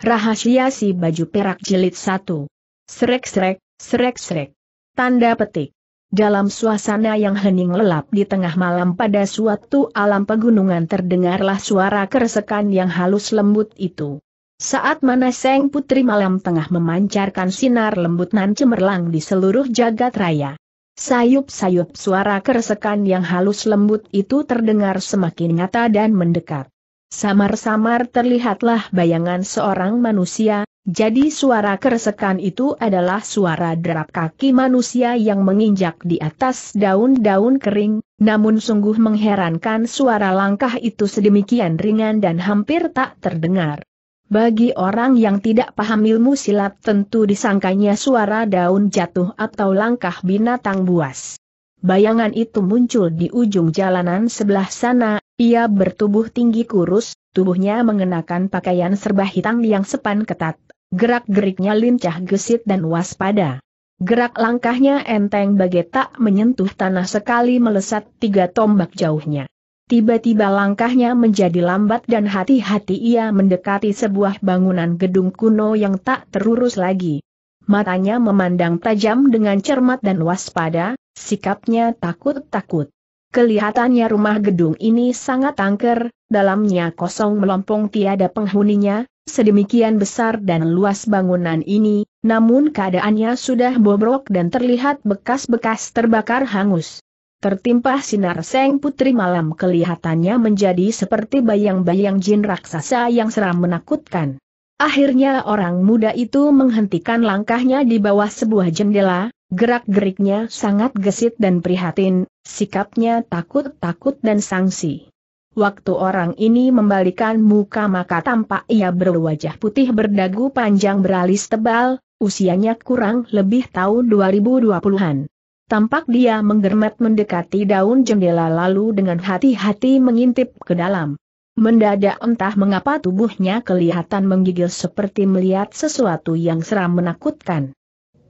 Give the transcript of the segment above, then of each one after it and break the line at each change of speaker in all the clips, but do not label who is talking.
Rahasia si baju perak Jelit satu. Srek-srek, srek-srek. Tanda petik. Dalam suasana yang hening lelap di tengah malam pada suatu alam pegunungan terdengarlah suara keresekan yang halus lembut itu. Saat mana Seng Putri Malam Tengah memancarkan sinar lembut nan cemerlang di seluruh jagat raya. Sayup-sayup suara keresekan yang halus lembut itu terdengar semakin nyata dan mendekat. Samar-samar terlihatlah bayangan seorang manusia, jadi suara keresekan itu adalah suara derap kaki manusia yang menginjak di atas daun-daun kering, namun sungguh mengherankan suara langkah itu sedemikian ringan dan hampir tak terdengar. Bagi orang yang tidak paham ilmu silat tentu disangkanya suara daun jatuh atau langkah binatang buas. Bayangan itu muncul di ujung jalanan sebelah sana, ia bertubuh tinggi kurus, tubuhnya mengenakan pakaian serba hitam yang sepan ketat, gerak-geriknya lincah gesit dan waspada. Gerak langkahnya enteng bagai tak menyentuh tanah sekali melesat tiga tombak jauhnya. Tiba-tiba langkahnya menjadi lambat dan hati-hati ia mendekati sebuah bangunan gedung kuno yang tak terurus lagi. Matanya memandang tajam dengan cermat dan waspada, sikapnya takut-takut. Kelihatannya rumah gedung ini sangat angker, dalamnya kosong melompong tiada penghuninya, sedemikian besar dan luas bangunan ini, namun keadaannya sudah bobrok dan terlihat bekas-bekas terbakar hangus. Tertimpa sinar seng putri malam kelihatannya menjadi seperti bayang-bayang jin raksasa yang seram menakutkan. Akhirnya orang muda itu menghentikan langkahnya di bawah sebuah jendela, Gerak-geriknya sangat gesit dan prihatin, sikapnya takut-takut dan sangsi. Waktu orang ini membalikan muka maka tampak ia berwajah putih berdagu panjang beralis tebal, usianya kurang lebih tahun 2020-an. Tampak dia menggermet mendekati daun jendela lalu dengan hati-hati mengintip ke dalam. Mendadak entah mengapa tubuhnya kelihatan menggigil seperti melihat sesuatu yang seram menakutkan.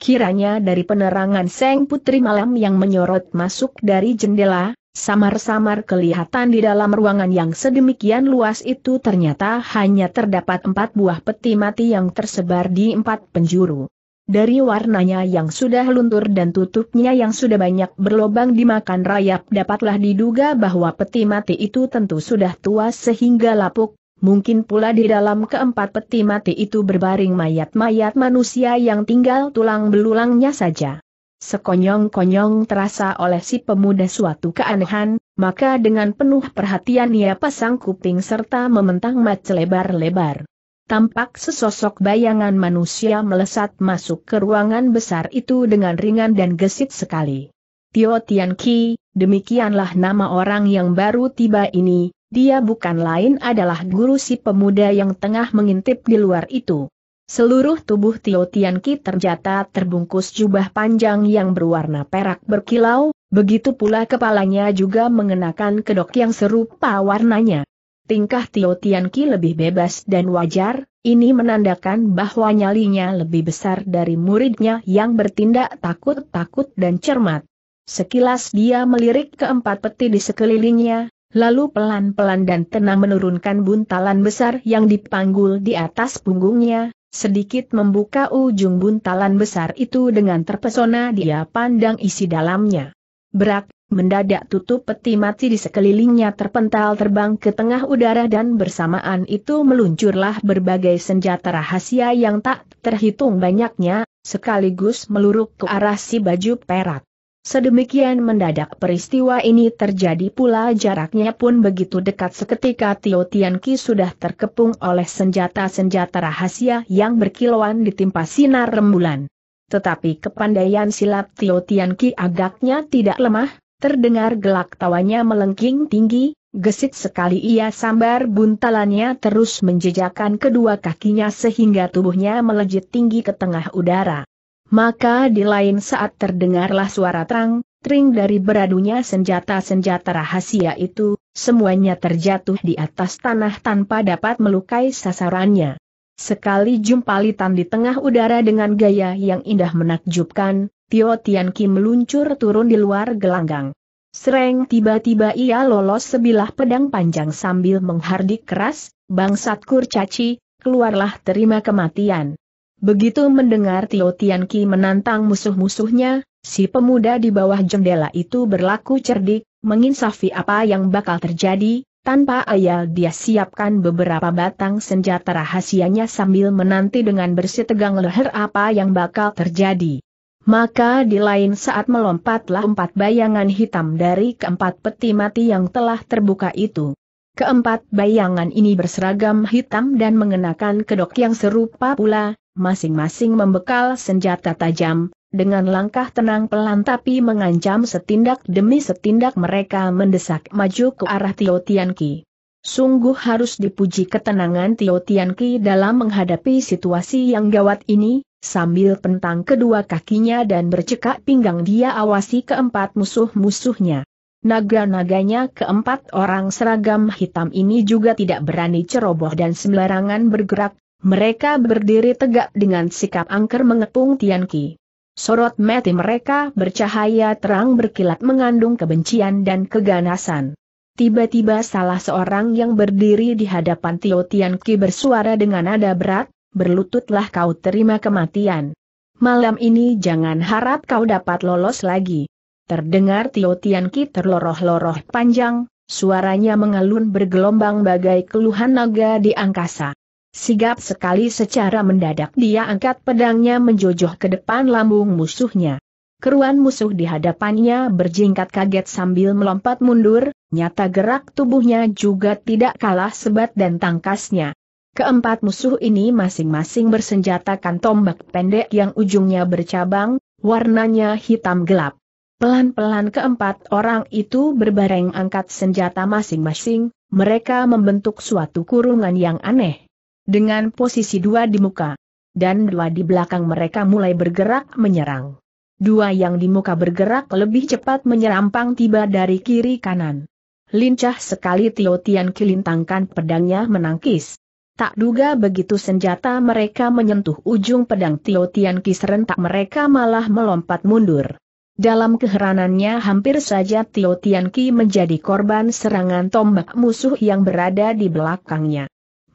Kiranya dari penerangan Seng Putri Malam yang menyorot masuk dari jendela, samar-samar kelihatan di dalam ruangan yang sedemikian luas itu ternyata hanya terdapat empat buah peti mati yang tersebar di empat penjuru. Dari warnanya yang sudah luntur dan tutupnya yang sudah banyak berlobang dimakan rayap dapatlah diduga bahwa peti mati itu tentu sudah tua sehingga lapuk, Mungkin pula di dalam keempat peti mati itu berbaring mayat-mayat manusia yang tinggal tulang belulangnya saja. Sekonyong-konyong terasa oleh si pemuda suatu keanehan, maka dengan penuh perhatian ia pasang kuping serta mementang mat lebar-lebar. Tampak sesosok bayangan manusia melesat masuk ke ruangan besar itu dengan ringan dan gesit sekali. Tio Tian Ki, demikianlah nama orang yang baru tiba ini, dia bukan lain adalah guru si pemuda yang tengah mengintip di luar itu. Seluruh tubuh Tio Tian Tianki terjata terbungkus jubah panjang yang berwarna perak berkilau, begitu pula kepalanya juga mengenakan kedok yang serupa warnanya. Tingkah Tio Tian Tianki lebih bebas dan wajar, ini menandakan bahwa nyalinya lebih besar dari muridnya yang bertindak takut-takut dan cermat. Sekilas dia melirik keempat peti di sekelilingnya, Lalu pelan-pelan dan tenang menurunkan buntalan besar yang dipanggul di atas punggungnya, sedikit membuka ujung buntalan besar itu dengan terpesona dia pandang isi dalamnya. Berak, mendadak tutup peti mati di sekelilingnya terpental terbang ke tengah udara dan bersamaan itu meluncurlah berbagai senjata rahasia yang tak terhitung banyaknya, sekaligus meluruk ke arah si baju perak. Sedemikian mendadak peristiwa ini terjadi pula jaraknya pun begitu dekat seketika Tio Tian Ki sudah terkepung oleh senjata-senjata rahasia yang berkilauan ditimpa sinar rembulan. Tetapi kepandaian silat Tio Tian Ki agaknya tidak lemah, terdengar gelak tawanya melengking tinggi, gesit sekali ia sambar buntalannya terus menjejakan kedua kakinya sehingga tubuhnya melejit tinggi ke tengah udara. Maka di lain saat terdengarlah suara terang, tring dari beradunya senjata-senjata rahasia itu, semuanya terjatuh di atas tanah tanpa dapat melukai sasarannya. Sekali jumpalitan di tengah udara dengan gaya yang indah menakjubkan, Tio Tian Kim meluncur turun di luar gelanggang. Sereng tiba-tiba ia lolos sebilah pedang panjang sambil menghardik keras, bangsat kurcaci, keluarlah terima kematian. Begitu mendengar Tio Tian Ki menantang musuh-musuhnya, si pemuda di bawah jendela itu berlaku cerdik, menginsafi apa yang bakal terjadi, tanpa ayal dia siapkan beberapa batang senjata rahasianya sambil menanti dengan bersitegang leher apa yang bakal terjadi. Maka di lain saat melompatlah empat bayangan hitam dari keempat peti mati yang telah terbuka itu. Keempat bayangan ini berseragam hitam dan mengenakan kedok yang serupa pula, Masing-masing membekal senjata tajam, dengan langkah tenang pelan tapi mengancam setindak demi setindak mereka mendesak maju ke arah Tio Tian Ki. Sungguh harus dipuji ketenangan Tio Tian Ki dalam menghadapi situasi yang gawat ini, sambil pentang kedua kakinya dan bercekak pinggang dia awasi keempat musuh-musuhnya. Naga-naganya keempat orang seragam hitam ini juga tidak berani ceroboh dan sembarangan bergerak, mereka berdiri tegak dengan sikap angker mengepung Tian Ki. Sorot mati mereka bercahaya terang berkilat mengandung kebencian dan keganasan. Tiba-tiba salah seorang yang berdiri di hadapan Tio Tian Ki bersuara dengan nada berat, berlututlah kau terima kematian. Malam ini jangan harap kau dapat lolos lagi. Terdengar Tio Tian Ki terloroh-loroh panjang, suaranya mengalun bergelombang bagai keluhan naga di angkasa. Sigap sekali secara mendadak dia angkat pedangnya menjojoh ke depan lambung musuhnya. Keruan musuh di hadapannya berjingkat kaget sambil melompat mundur, nyata gerak tubuhnya juga tidak kalah sebat dan tangkasnya. Keempat musuh ini masing-masing bersenjatakan tombak pendek yang ujungnya bercabang, warnanya hitam gelap. Pelan-pelan keempat orang itu berbareng angkat senjata masing-masing, mereka membentuk suatu kurungan yang aneh dengan posisi dua di muka. Dan dua di belakang mereka mulai bergerak menyerang. Dua yang di muka bergerak lebih cepat menyerampang tiba dari kiri kanan. Lincah sekali Tio Tian kilintangkan pedangnya menangkis. Tak duga begitu senjata mereka menyentuh ujung pedang Tio Tian Ki serentak mereka malah melompat mundur. Dalam keheranannya hampir saja Tio Tian Ki menjadi korban serangan tombak musuh yang berada di belakangnya.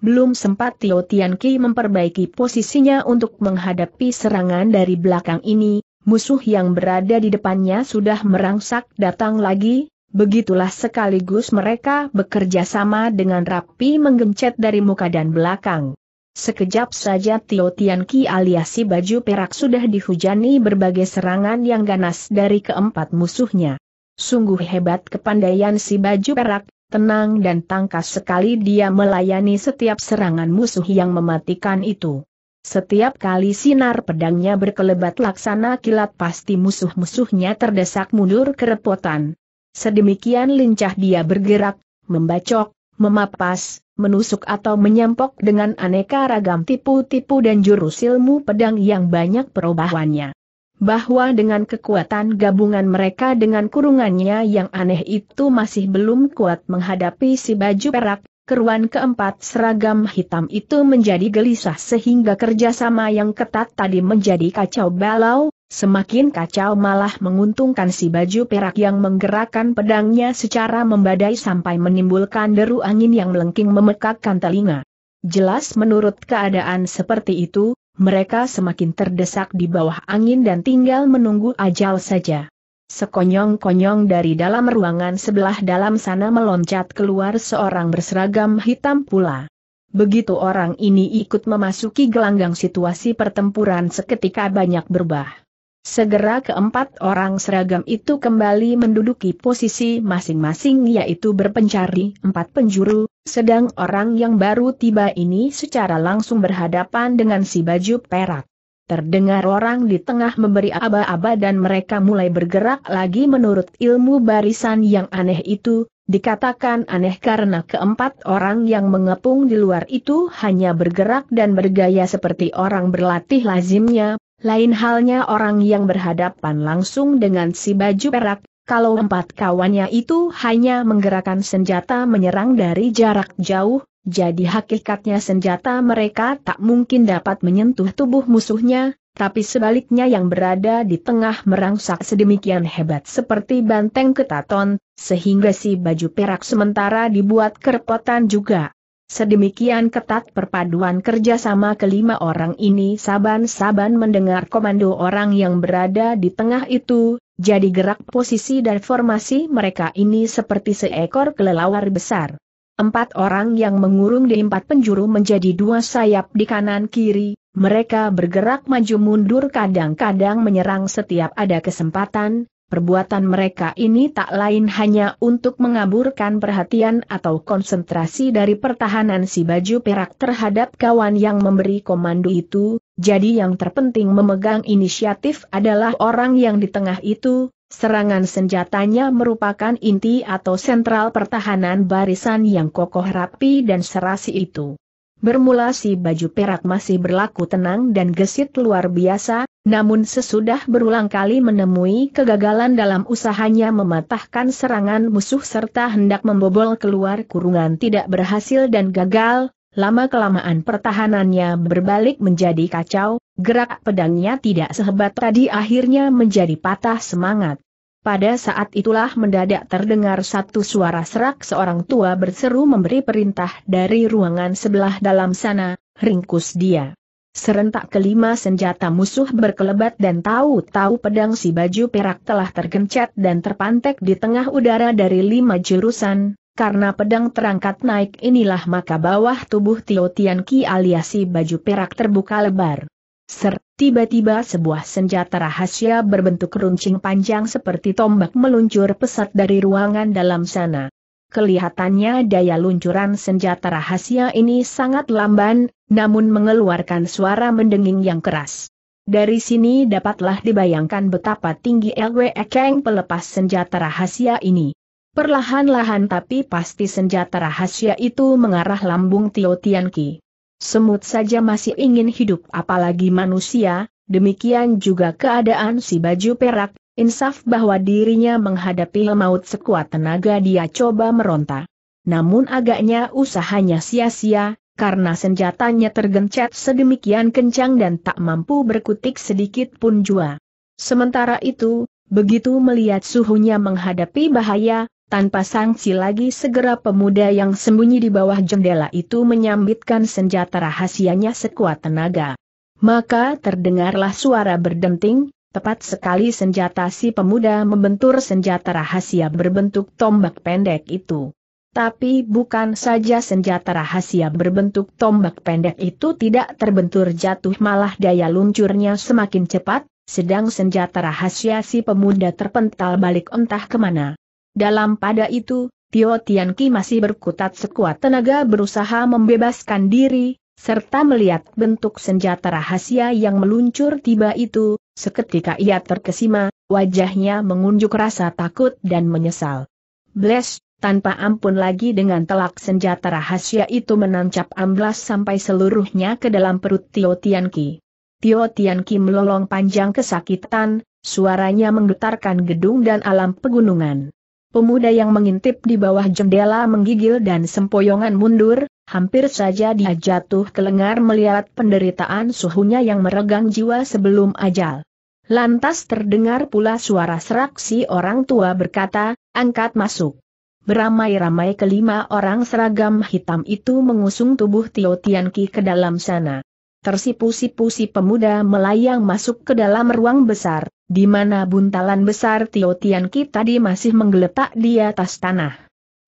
Belum sempat Tio Tian Ki memperbaiki posisinya untuk menghadapi serangan dari belakang ini, musuh yang berada di depannya sudah merangsak datang lagi, begitulah sekaligus mereka bekerja sama dengan rapi menggencet dari muka dan belakang. Sekejap saja Tio Tian Ki alias si baju perak sudah dihujani berbagai serangan yang ganas dari keempat musuhnya. Sungguh hebat kepandaian si baju perak, tenang dan tangkas sekali dia melayani setiap serangan musuh yang mematikan itu. Setiap kali sinar pedangnya berkelebat laksana kilat pasti musuh-musuhnya terdesak mundur kerepotan. Sedemikian lincah dia bergerak, membacok, memapas, menusuk atau menyampok dengan aneka ragam tipu-tipu dan jurus ilmu pedang yang banyak perubahannya bahwa dengan kekuatan gabungan mereka dengan kurungannya yang aneh itu masih belum kuat menghadapi si baju perak, keruan keempat seragam hitam itu menjadi gelisah sehingga kerjasama yang ketat tadi menjadi kacau balau, Semakin kacau malah menguntungkan si baju perak yang menggerakkan pedangnya secara membadai sampai menimbulkan deru angin yang melengking memekakkan telinga. Jelas menurut keadaan seperti itu, mereka semakin terdesak di bawah angin dan tinggal menunggu ajal saja. Sekonyong-konyong dari dalam ruangan sebelah dalam sana meloncat keluar seorang berseragam hitam pula. Begitu orang ini ikut memasuki gelanggang situasi pertempuran seketika banyak berubah. Segera keempat orang seragam itu kembali menduduki posisi masing-masing yaitu berpencari empat penjuru, sedang orang yang baru tiba ini secara langsung berhadapan dengan si baju perak. Terdengar orang di tengah memberi aba-aba dan mereka mulai bergerak lagi menurut ilmu barisan yang aneh itu, dikatakan aneh karena keempat orang yang mengepung di luar itu hanya bergerak dan bergaya seperti orang berlatih lazimnya, lain halnya orang yang berhadapan langsung dengan si baju perak, kalau empat kawannya itu hanya menggerakkan senjata menyerang dari jarak jauh, jadi hakikatnya senjata mereka tak mungkin dapat menyentuh tubuh musuhnya, tapi sebaliknya yang berada di tengah merangsak sedemikian hebat seperti banteng ketaton, sehingga si baju perak sementara dibuat kerepotan juga. Sedemikian ketat perpaduan kerjasama kelima orang ini saban-saban mendengar komando orang yang berada di tengah itu, jadi gerak posisi dan formasi mereka ini seperti seekor kelelawar besar. Empat orang yang mengurung di empat penjuru menjadi dua sayap di kanan kiri, mereka bergerak maju mundur kadang-kadang menyerang setiap ada kesempatan, Perbuatan mereka ini tak lain hanya untuk mengaburkan perhatian atau konsentrasi dari pertahanan si baju perak terhadap kawan yang memberi komando itu, jadi yang terpenting memegang inisiatif adalah orang yang di tengah itu, serangan senjatanya merupakan inti atau sentral pertahanan barisan yang kokoh rapi dan serasi itu. Bermula si baju perak masih berlaku tenang dan gesit luar biasa, namun sesudah berulang kali menemui kegagalan dalam usahanya mematahkan serangan musuh serta hendak membobol keluar kurungan tidak berhasil dan gagal, lama-kelamaan pertahanannya berbalik menjadi kacau, gerak pedangnya tidak sehebat tadi akhirnya menjadi patah semangat. Pada saat itulah mendadak terdengar satu suara serak seorang tua berseru memberi perintah dari ruangan sebelah dalam sana, ringkus dia. Serentak kelima senjata musuh berkelebat dan tahu-tahu pedang si baju perak telah tergencet dan terpantek di tengah udara dari lima jurusan, karena pedang terangkat naik inilah maka bawah tubuh Tio Tian Ki alias si baju perak terbuka lebar. Ser, tiba-tiba sebuah senjata rahasia berbentuk runcing panjang seperti tombak meluncur pesat dari ruangan dalam sana. Kelihatannya daya luncuran senjata rahasia ini sangat lamban, namun mengeluarkan suara mendenging yang keras. Dari sini dapatlah dibayangkan betapa tinggi LW Kang pelepas senjata rahasia ini. Perlahan-lahan tapi pasti senjata rahasia itu mengarah lambung Tio Tianqi. Semut saja masih ingin hidup apalagi manusia, demikian juga keadaan si baju perak, Insaf bahwa dirinya menghadapi maut sekuat tenaga dia coba meronta. Namun agaknya usahanya sia-sia, karena senjatanya tergencet sedemikian kencang dan tak mampu berkutik sedikit pun jua. Sementara itu, begitu melihat suhunya menghadapi bahaya, tanpa sanksi lagi segera pemuda yang sembunyi di bawah jendela itu menyambitkan senjata rahasianya sekuat tenaga. Maka terdengarlah suara berdenting, Tepat sekali senjata si pemuda membentur senjata rahasia berbentuk tombak pendek itu. Tapi bukan saja senjata rahasia berbentuk tombak pendek itu tidak terbentur jatuh malah daya luncurnya semakin cepat, sedang senjata rahasia si pemuda terpental balik entah kemana. Dalam pada itu, Tio Tianqi masih berkutat sekuat tenaga berusaha membebaskan diri, serta melihat bentuk senjata rahasia yang meluncur tiba itu, seketika ia terkesima, wajahnya mengunjuk rasa takut dan menyesal. Bless, tanpa ampun lagi dengan telak senjata rahasia itu menancap amblas sampai seluruhnya ke dalam perut Tio Tianki. Tio Tianki melolong panjang kesakitan, suaranya menggetarkan gedung dan alam pegunungan. Pemuda yang mengintip di bawah jendela menggigil dan sempoyongan mundur, Hampir saja dia jatuh ke lengar melihat penderitaan suhunya yang meregang jiwa sebelum ajal. Lantas terdengar pula suara serak si orang tua berkata, angkat masuk. Beramai-ramai kelima orang seragam hitam itu mengusung tubuh Tio Ki ke dalam sana. Tersipu-sipu si pemuda melayang masuk ke dalam ruang besar, di mana buntalan besar Tio Ki tadi masih menggeletak di atas tanah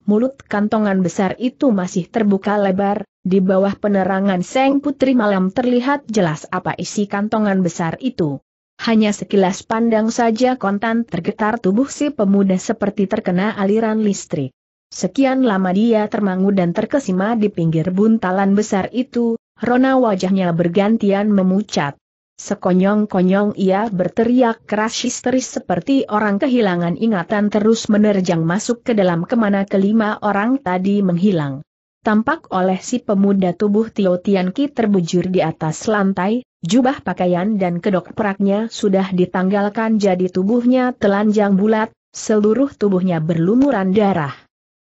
mulut kantongan besar itu masih terbuka lebar, di bawah penerangan Seng Putri Malam terlihat jelas apa isi kantongan besar itu. Hanya sekilas pandang saja kontan tergetar tubuh si pemuda seperti terkena aliran listrik. Sekian lama dia termangu dan terkesima di pinggir buntalan besar itu, rona wajahnya bergantian memucat. Sekonyong-konyong ia berteriak keras histeris seperti orang kehilangan ingatan terus menerjang masuk ke dalam kemana kelima orang tadi menghilang. Tampak oleh si pemuda tubuh Tio Tianki terbujur di atas lantai, jubah pakaian dan kedok peraknya sudah ditanggalkan jadi tubuhnya telanjang bulat, seluruh tubuhnya berlumuran darah.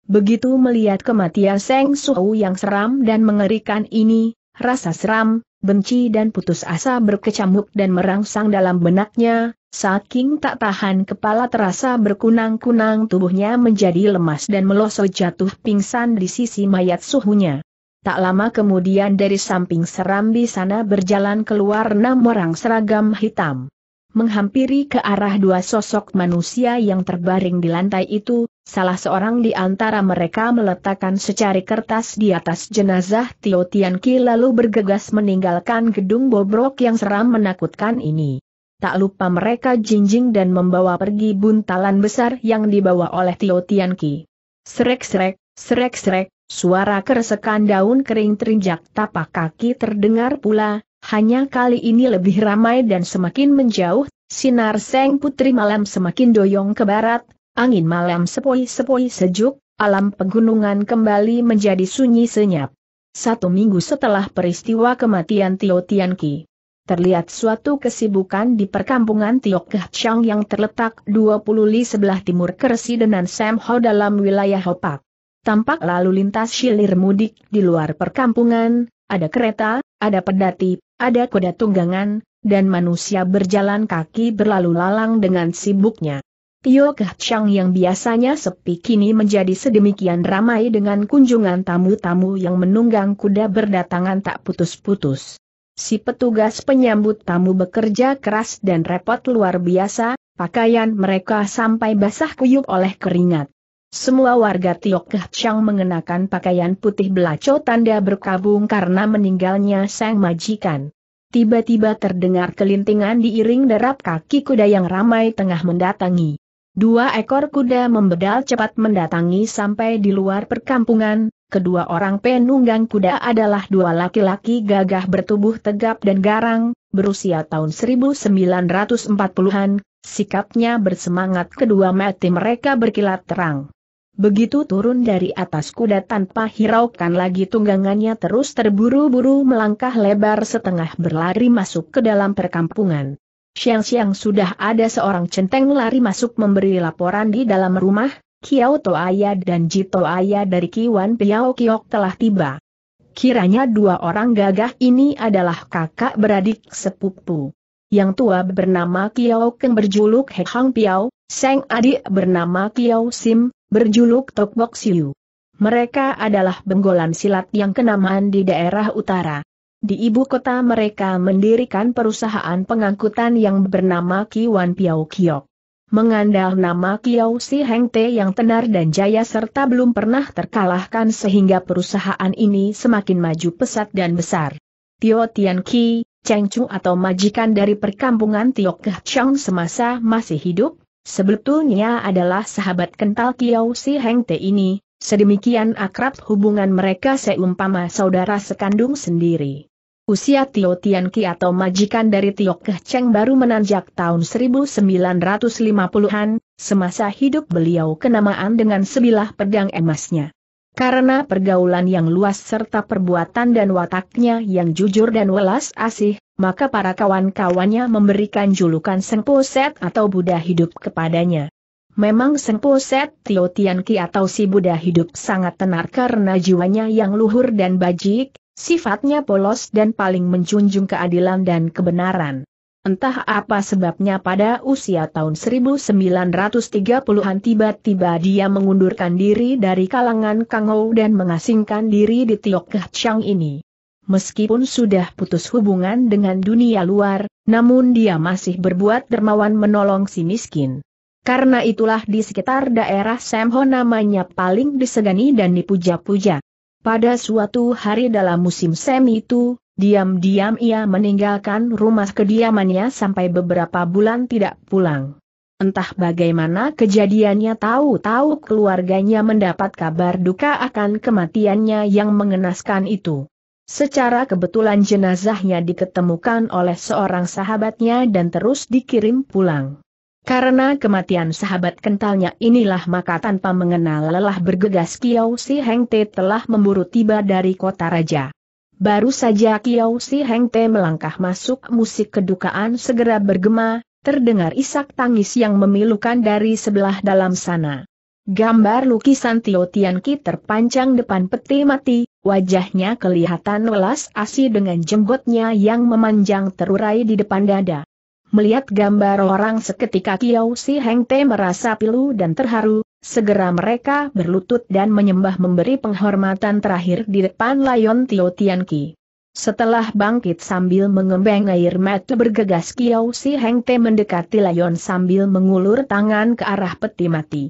Begitu melihat kematian Seng Suhu yang seram dan mengerikan ini, rasa seram, benci dan putus asa berkecamuk dan merangsang dalam benaknya, saking tak tahan kepala terasa berkunang-kunang tubuhnya menjadi lemas dan melosok jatuh pingsan di sisi mayat suhunya. Tak lama kemudian dari samping serambi sana berjalan keluar enam orang seragam hitam. Menghampiri ke arah dua sosok manusia yang terbaring di lantai itu, Salah seorang di antara mereka meletakkan secari kertas di atas jenazah Tio Tianqi lalu bergegas meninggalkan gedung bobrok yang seram menakutkan ini. Tak lupa mereka jinjing dan membawa pergi buntalan besar yang dibawa oleh Tio Tianqi. Srek-srek, srek-srek, suara keresekan daun kering terinjak tapak kaki terdengar pula, hanya kali ini lebih ramai dan semakin menjauh, sinar seng putri malam semakin doyong ke barat, Angin malam sepoi-sepoi sejuk, alam pegunungan kembali menjadi sunyi senyap. Satu minggu setelah peristiwa kematian Tio Ki, terlihat suatu kesibukan di perkampungan Tio Kehchang yang terletak 20 li sebelah timur Keresidenan Sam Ho dalam wilayah Hopak. Tampak lalu lintas silir mudik di luar perkampungan, ada kereta, ada pedati, ada kuda tunggangan, dan manusia berjalan kaki berlalu lalang dengan sibuknya. Tio Chang yang biasanya sepi kini menjadi sedemikian ramai dengan kunjungan tamu-tamu yang menunggang kuda berdatangan tak putus-putus. Si petugas penyambut tamu bekerja keras dan repot luar biasa, pakaian mereka sampai basah kuyup oleh keringat. Semua warga Tio Chang mengenakan pakaian putih belaco tanda berkabung karena meninggalnya sang majikan. Tiba-tiba terdengar kelintingan diiring derap kaki kuda yang ramai tengah mendatangi. Dua ekor kuda membedal cepat mendatangi sampai di luar perkampungan, kedua orang penunggang kuda adalah dua laki-laki gagah bertubuh tegap dan garang, berusia tahun 1940-an, sikapnya bersemangat kedua mati mereka berkilat terang. Begitu turun dari atas kuda tanpa hiraukan lagi tunggangannya terus terburu-buru melangkah lebar setengah berlari masuk ke dalam perkampungan siang-siang sudah ada seorang centeng lari masuk memberi laporan di dalam rumah, Kiao Toaya dan Jito Aya dari Kiwan Piao Kiok telah tiba. Kiranya dua orang gagah ini adalah kakak beradik sepupu. Yang tua bernama Kiao Keng berjuluk He Hang Piao, Seng adik bernama Kiao Sim, berjuluk Tok Bok Siu. Mereka adalah benggolan silat yang kenamaan di daerah utara. Di ibu kota mereka mendirikan perusahaan pengangkutan yang bernama Kiwan Piao Kiok. Mengandal nama Kiao Si Heng Te yang tenar dan jaya serta belum pernah terkalahkan sehingga perusahaan ini semakin maju pesat dan besar. Tio Tian Ki, Cheng Chu atau majikan dari perkampungan Tio Keh Chong semasa masih hidup, sebetulnya adalah sahabat kental Kiao Si Heng Te ini, sedemikian akrab hubungan mereka seumpama saudara sekandung sendiri. Usia Tio Ki atau majikan dari Tio Keh Cheng baru menanjak tahun 1950-an, semasa hidup beliau kenamaan dengan sebilah pedang emasnya. Karena pergaulan yang luas serta perbuatan dan wataknya yang jujur dan welas asih, maka para kawan-kawannya memberikan julukan Sengpo Set atau Buddha hidup kepadanya. Memang Sengpo Set Tio Ki atau si Buddha hidup sangat tenar karena jiwanya yang luhur dan bajik, Sifatnya polos dan paling menjunjung keadilan dan kebenaran. Entah apa sebabnya pada usia tahun 1930-an tiba-tiba dia mengundurkan diri dari kalangan Kang Ho dan mengasingkan diri di Tiok Chang ini. Meskipun sudah putus hubungan dengan dunia luar, namun dia masih berbuat dermawan menolong si miskin. Karena itulah di sekitar daerah Samho namanya paling disegani dan dipuja-puja. Pada suatu hari dalam musim semi itu, diam-diam ia meninggalkan rumah kediamannya sampai beberapa bulan tidak pulang. Entah bagaimana kejadiannya tahu-tahu keluarganya mendapat kabar duka akan kematiannya yang mengenaskan itu. Secara kebetulan jenazahnya diketemukan oleh seorang sahabatnya dan terus dikirim pulang. Karena kematian sahabat kentalnya inilah maka tanpa mengenal lelah bergegas Kiao Si Heng Te telah memburu tiba dari kota raja. Baru saja Kiao Si Heng Te melangkah masuk musik kedukaan segera bergema, terdengar isak tangis yang memilukan dari sebelah dalam sana. Gambar lukisan Tio Tian Ki terpancang depan peti mati, wajahnya kelihatan welas asih dengan jenggotnya yang memanjang terurai di depan dada. Melihat gambar orang seketika Kiao Si Heng Te merasa pilu dan terharu, segera mereka berlutut dan menyembah memberi penghormatan terakhir di depan Lion Tio Tian Ki. Setelah bangkit sambil mengembeng air mata bergegas Kiao Si Heng Te mendekati Lion sambil mengulur tangan ke arah peti mati.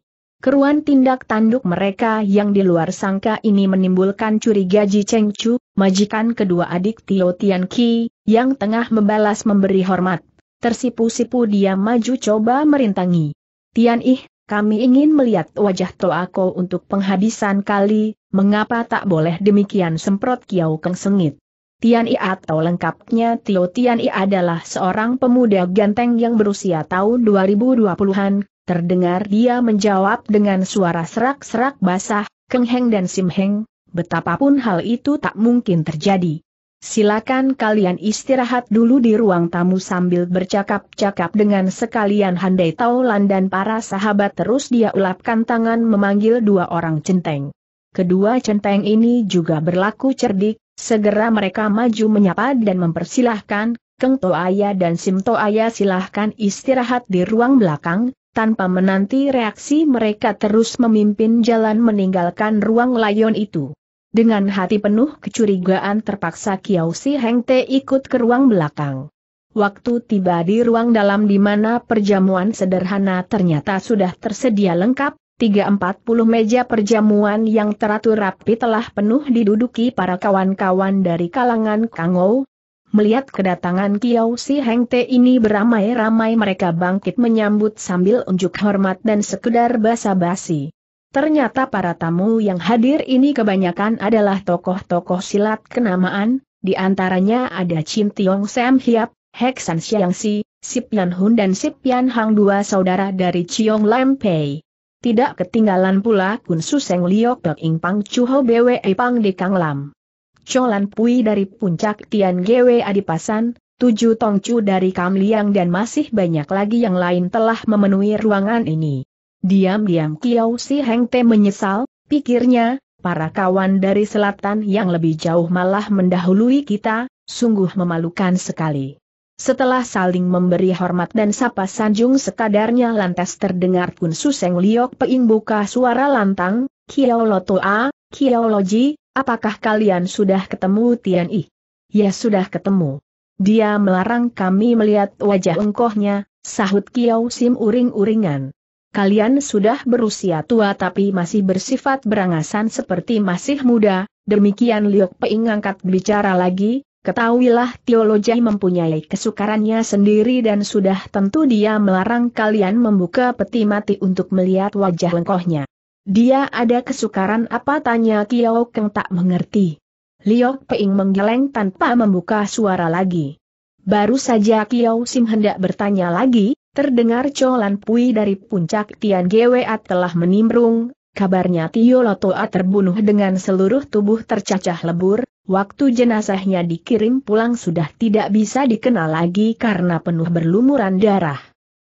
Keruan tindak tanduk mereka yang di luar sangka ini menimbulkan curiga Ji Cheng Chu, majikan kedua adik Tio Tian Ki, yang tengah membalas memberi hormat tersipu-sipu dia maju coba merintangi. Tian Ih, kami ingin melihat wajah Toako untuk penghabisan kali, mengapa tak boleh demikian semprot Kiau Keng sengit. Tian I atau lengkapnya Tio Tian I adalah seorang pemuda ganteng yang berusia tahun 2020-an, terdengar dia menjawab dengan suara serak-serak basah, kengheng dan simheng, betapapun hal itu tak mungkin terjadi. Silakan kalian istirahat dulu di ruang tamu sambil bercakap-cakap dengan sekalian Handai Taulan dan para sahabat terus dia ulapkan tangan memanggil dua orang centeng. Kedua centeng ini juga berlaku cerdik, segera mereka maju menyapa dan mempersilahkan, Keng Toaya dan Sim Toaya silahkan istirahat di ruang belakang, tanpa menanti reaksi mereka terus memimpin jalan meninggalkan ruang layon itu. Dengan hati penuh kecurigaan terpaksa Kiao Si Heng Te ikut ke ruang belakang. Waktu tiba di ruang dalam di mana perjamuan sederhana ternyata sudah tersedia lengkap, 340 meja perjamuan yang teratur rapi telah penuh diduduki para kawan-kawan dari kalangan Kangou. Melihat kedatangan Kiao Si Heng Te ini beramai-ramai mereka bangkit menyambut sambil unjuk hormat dan sekedar basa-basi. Ternyata para tamu yang hadir ini kebanyakan adalah tokoh-tokoh silat kenamaan, di antaranya ada Chin Tiong Sam Hiap, Heksan Xiang Si, Sipian Hun dan Sipian Hang dua saudara dari Chiong Lam Pei. Tidak ketinggalan pula Kun Su Seng Liok Pek Ing Pang Chu Ho Bwe Pang di Kang Lam. Cholan Pui dari Puncak Tian Gwe Adipasan, tujuh Tongcu dari Kam Liang dan masih banyak lagi yang lain telah memenuhi ruangan ini. Diam-diam Kiao Si Heng Te menyesal, pikirnya, para kawan dari selatan yang lebih jauh malah mendahului kita, sungguh memalukan sekali. Setelah saling memberi hormat dan sapa sanjung sekadarnya lantas terdengar Kun Suseng Liok Peing buka suara lantang, Kiao To A, Kiao Ji. apakah kalian sudah ketemu Tian I? Ya sudah ketemu. Dia melarang kami melihat wajah engkohnya, sahut Kiao Sim uring-uringan kalian sudah berusia tua tapi masih bersifat berangasan seperti masih muda, demikian Liok Pei ngangkat bicara lagi, ketahuilah teologi mempunyai kesukarannya sendiri dan sudah tentu dia melarang kalian membuka peti mati untuk melihat wajah lengkohnya. Dia ada kesukaran apa tanya Tio Keng tak mengerti. Liok Peing menggeleng tanpa membuka suara lagi. Baru saja Kiao Sim hendak bertanya lagi, Terdengar colan pui dari puncak Tian Gwa telah menimbrung, kabarnya Tio Lotoa terbunuh dengan seluruh tubuh tercacah lebur, waktu jenazahnya dikirim pulang sudah tidak bisa dikenal lagi karena penuh berlumuran darah.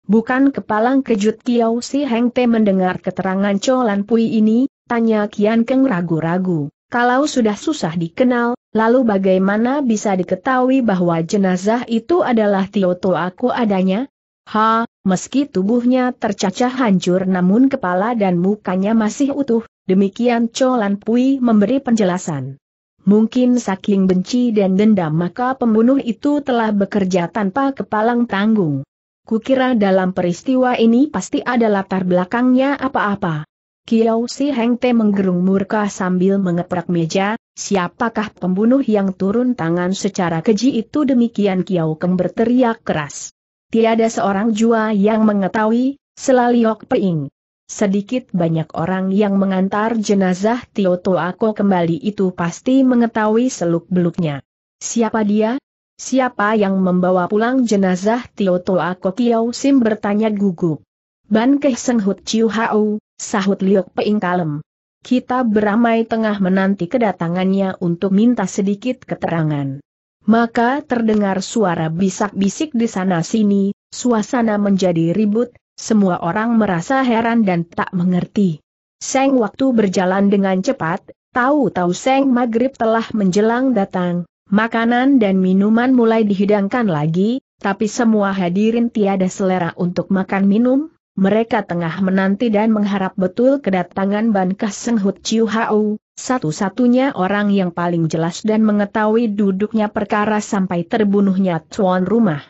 Bukan kepalang kejut Kiao Si Heng Te mendengar keterangan colan pui ini, tanya Kian Keng ragu-ragu. Kalau sudah susah dikenal, lalu bagaimana bisa diketahui bahwa jenazah itu adalah Tio Toaku adanya? Ha, meski tubuhnya tercacah hancur namun kepala dan mukanya masih utuh, demikian Cholan Pui memberi penjelasan. Mungkin saking benci dan dendam maka pembunuh itu telah bekerja tanpa kepalang tanggung. Kukira dalam peristiwa ini pasti ada latar belakangnya apa-apa. Kiau Si Heng Te menggerung murka sambil mengeprak meja, siapakah pembunuh yang turun tangan secara keji itu demikian Kiau Keng berteriak keras tiada seorang jua yang mengetahui, selaliok peing. Sedikit banyak orang yang mengantar jenazah Tio Toako kembali itu pasti mengetahui seluk-beluknya. Siapa dia? Siapa yang membawa pulang jenazah Tio Toako Kiao Sim bertanya gugup. Ban Keh Seng Hut Chiu Hau, sahut Liok Peing kalem. Kita beramai tengah menanti kedatangannya untuk minta sedikit keterangan. Maka terdengar suara bisak-bisik di sana-sini, suasana menjadi ribut, semua orang merasa heran dan tak mengerti. Seng waktu berjalan dengan cepat, tahu-tahu Seng maghrib telah menjelang datang, makanan dan minuman mulai dihidangkan lagi, tapi semua hadirin tiada selera untuk makan minum, mereka tengah menanti dan mengharap betul kedatangan Ban Kaseng Hut Chiu Hau, satu-satunya orang yang paling jelas dan mengetahui duduknya perkara sampai terbunuhnya tuan rumah.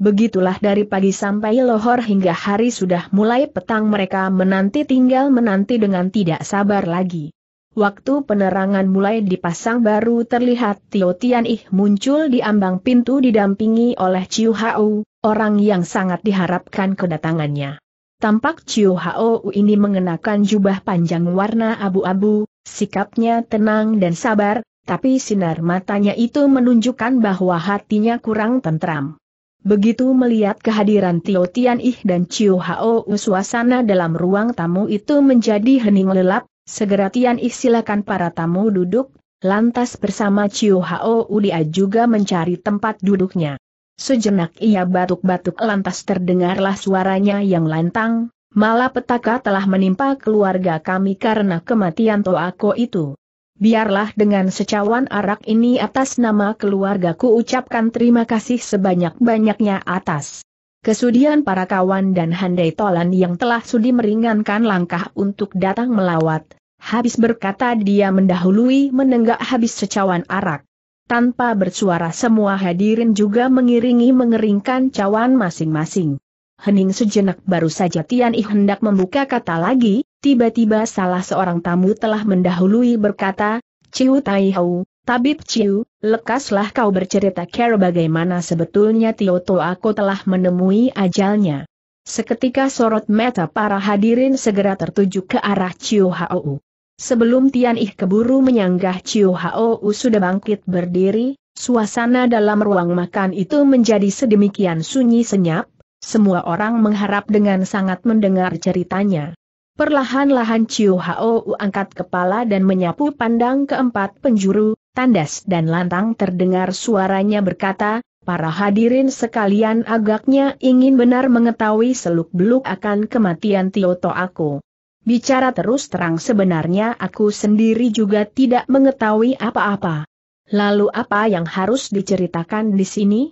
Begitulah dari pagi sampai lohor hingga hari sudah mulai petang mereka menanti tinggal menanti dengan tidak sabar lagi. Waktu penerangan mulai dipasang baru terlihat Tio Tian Ih muncul di ambang pintu didampingi oleh Chiu Hao, orang yang sangat diharapkan kedatangannya. Tampak Chiu Hao ini mengenakan jubah panjang warna abu-abu, Sikapnya tenang dan sabar, tapi sinar matanya itu menunjukkan bahwa hatinya kurang tentram. Begitu melihat kehadiran Tio Tian Ih dan Chiu Hao suasana dalam ruang tamu itu menjadi hening lelap, segera Tian Ih silakan para tamu duduk, lantas bersama Chiu Hao dia juga mencari tempat duduknya. Sejenak ia batuk-batuk lantas terdengarlah suaranya yang lantang, Malah petaka telah menimpa keluarga kami karena kematian Toako itu. Biarlah dengan secawan arak ini atas nama keluargaku ucapkan terima kasih sebanyak-banyaknya atas kesudian para kawan dan handai tolan yang telah sudi meringankan langkah untuk datang melawat. Habis berkata dia mendahului menenggak habis secawan arak. Tanpa bersuara semua hadirin juga mengiringi mengeringkan cawan masing-masing hening sejenak baru saja Tian I hendak membuka kata lagi, tiba-tiba salah seorang tamu telah mendahului berkata, Ciu Tai Hou, Tabib Ciu, lekaslah kau bercerita care bagaimana sebetulnya Tio To aku telah menemui ajalnya. Seketika sorot mata para hadirin segera tertuju ke arah Ciu Hou. Sebelum Tian Ih keburu menyanggah Ciu Hou sudah bangkit berdiri, suasana dalam ruang makan itu menjadi sedemikian sunyi senyap, semua orang mengharap dengan sangat mendengar ceritanya. Perlahan-lahan Chiu Hao angkat kepala dan menyapu pandang keempat penjuru, tandas dan lantang terdengar suaranya berkata, para hadirin sekalian agaknya ingin benar mengetahui seluk-beluk akan kematian Tioto aku. Bicara terus terang sebenarnya aku sendiri juga tidak mengetahui apa-apa. Lalu apa yang harus diceritakan di sini?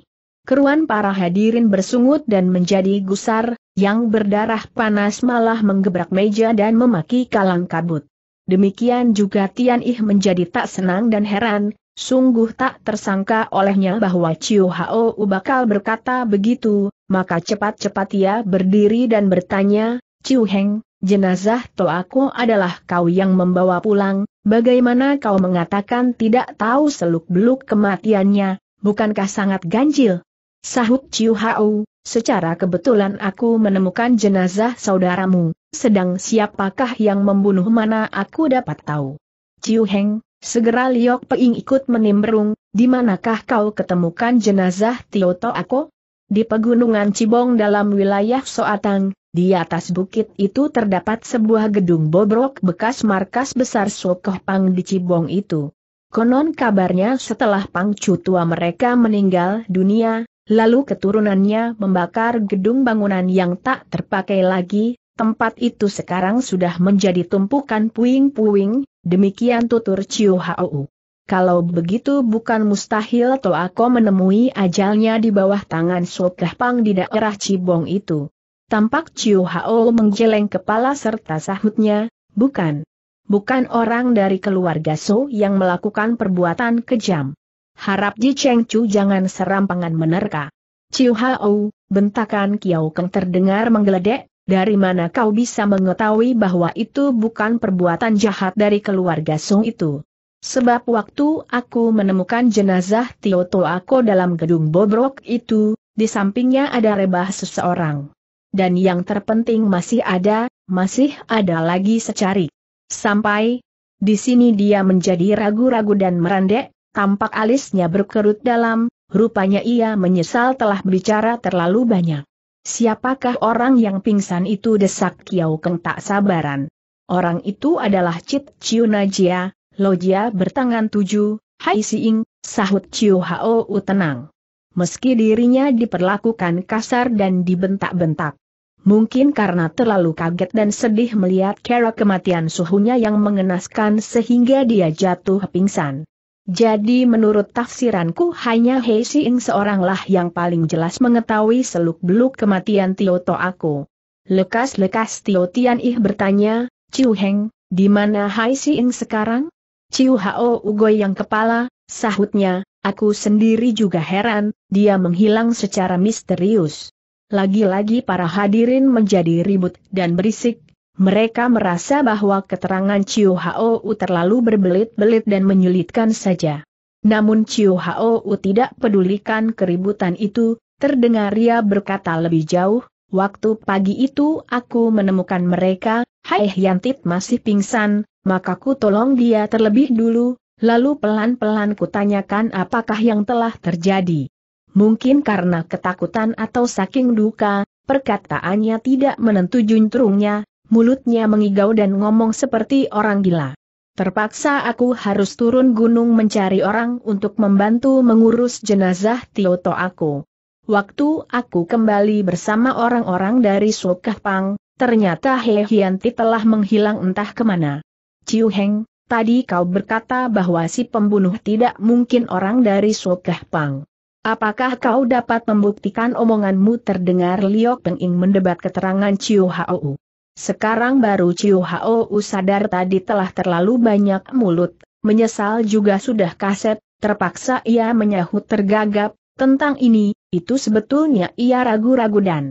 Keruan para hadirin bersungut dan menjadi gusar, yang berdarah panas malah menggebrak meja dan memaki kalang kabut. Demikian juga Tian Ih menjadi tak senang dan heran, sungguh tak tersangka olehnya bahwa Ciu Hao bakal berkata begitu, maka cepat-cepat ia berdiri dan bertanya, Ciu Heng, jenazah Toako adalah kau yang membawa pulang, bagaimana kau mengatakan tidak tahu seluk-beluk kematiannya, bukankah sangat ganjil? Sahut Chiu Hao, secara kebetulan aku menemukan jenazah saudaramu, sedang siapakah yang membunuh mana aku dapat tahu. Chiu Heng, segera Liok Peing ikut menimbrung, di manakah kau ketemukan jenazah Tio To Ako? Di pegunungan Cibong dalam wilayah Soatang, di atas bukit itu terdapat sebuah gedung bobrok bekas markas besar Sokoh Pang di Cibong itu. Konon kabarnya setelah Pang Cutua mereka meninggal dunia, lalu keturunannya membakar gedung bangunan yang tak terpakai lagi, tempat itu sekarang sudah menjadi tumpukan puing-puing, demikian tutur Ciu Hau. Kalau begitu bukan mustahil aku menemui ajalnya di bawah tangan Sokah Pang di daerah Cibong itu. Tampak Ciu Hao menggeleng kepala serta sahutnya, bukan. Bukan orang dari keluarga So yang melakukan perbuatan kejam. Harap Ji Cheng Chu jangan serampangan menerka. Ciu Hao, bentakan Kiao Keng terdengar menggeledek, dari mana kau bisa mengetahui bahwa itu bukan perbuatan jahat dari keluarga Song itu? Sebab waktu aku menemukan jenazah Tio Ako dalam gedung bobrok itu, di sampingnya ada rebah seseorang. Dan yang terpenting masih ada, masih ada lagi secari. Sampai di sini dia menjadi ragu-ragu dan merendek, Tampak alisnya berkerut dalam, rupanya ia menyesal telah bicara terlalu banyak. Siapakah orang yang pingsan itu desak Kiau Keng tak sabaran? Orang itu adalah Cit Chiu Najia, Lojia bertangan tujuh, Hai Siing, sahut Chiu Hao U tenang. Meski dirinya diperlakukan kasar dan dibentak-bentak. Mungkin karena terlalu kaget dan sedih melihat kera kematian suhunya yang mengenaskan sehingga dia jatuh pingsan. Jadi menurut tafsiranku hanya Hei Siing seoranglah yang paling jelas mengetahui seluk-beluk kematian Tio To aku. Lekas-lekas Tio Tian Ih bertanya, Ciu Heng, di mana Hei Siing sekarang? Ciu Hao Ugoi yang kepala, sahutnya, aku sendiri juga heran, dia menghilang secara misterius. Lagi-lagi para hadirin menjadi ribut dan berisik, mereka merasa bahwa keterangan Chiu Hao terlalu berbelit-belit dan menyulitkan saja. Namun Chiu Hao tidak pedulikan keributan itu, terdengar ia berkata lebih jauh, waktu pagi itu aku menemukan mereka, Hai Yantit masih pingsan, maka ku tolong dia terlebih dulu, lalu pelan-pelan kutanyakan apakah yang telah terjadi. Mungkin karena ketakutan atau saking duka, perkataannya tidak menentu juntrungnya, mulutnya mengigau dan ngomong seperti orang gila. Terpaksa aku harus turun gunung mencari orang untuk membantu mengurus jenazah Tioto aku. Waktu aku kembali bersama orang-orang dari Sukahpang, ternyata He Hianti telah menghilang entah kemana. Ciu Heng, tadi kau berkata bahwa si pembunuh tidak mungkin orang dari Sukahpang. Apakah kau dapat membuktikan omonganmu terdengar Liok Peng Ing mendebat keterangan Ciu Hau? Sekarang baru Ciu Hao sadar tadi telah terlalu banyak mulut, menyesal juga sudah kaset, terpaksa ia menyahut tergagap, tentang ini, itu sebetulnya ia ragu-ragu dan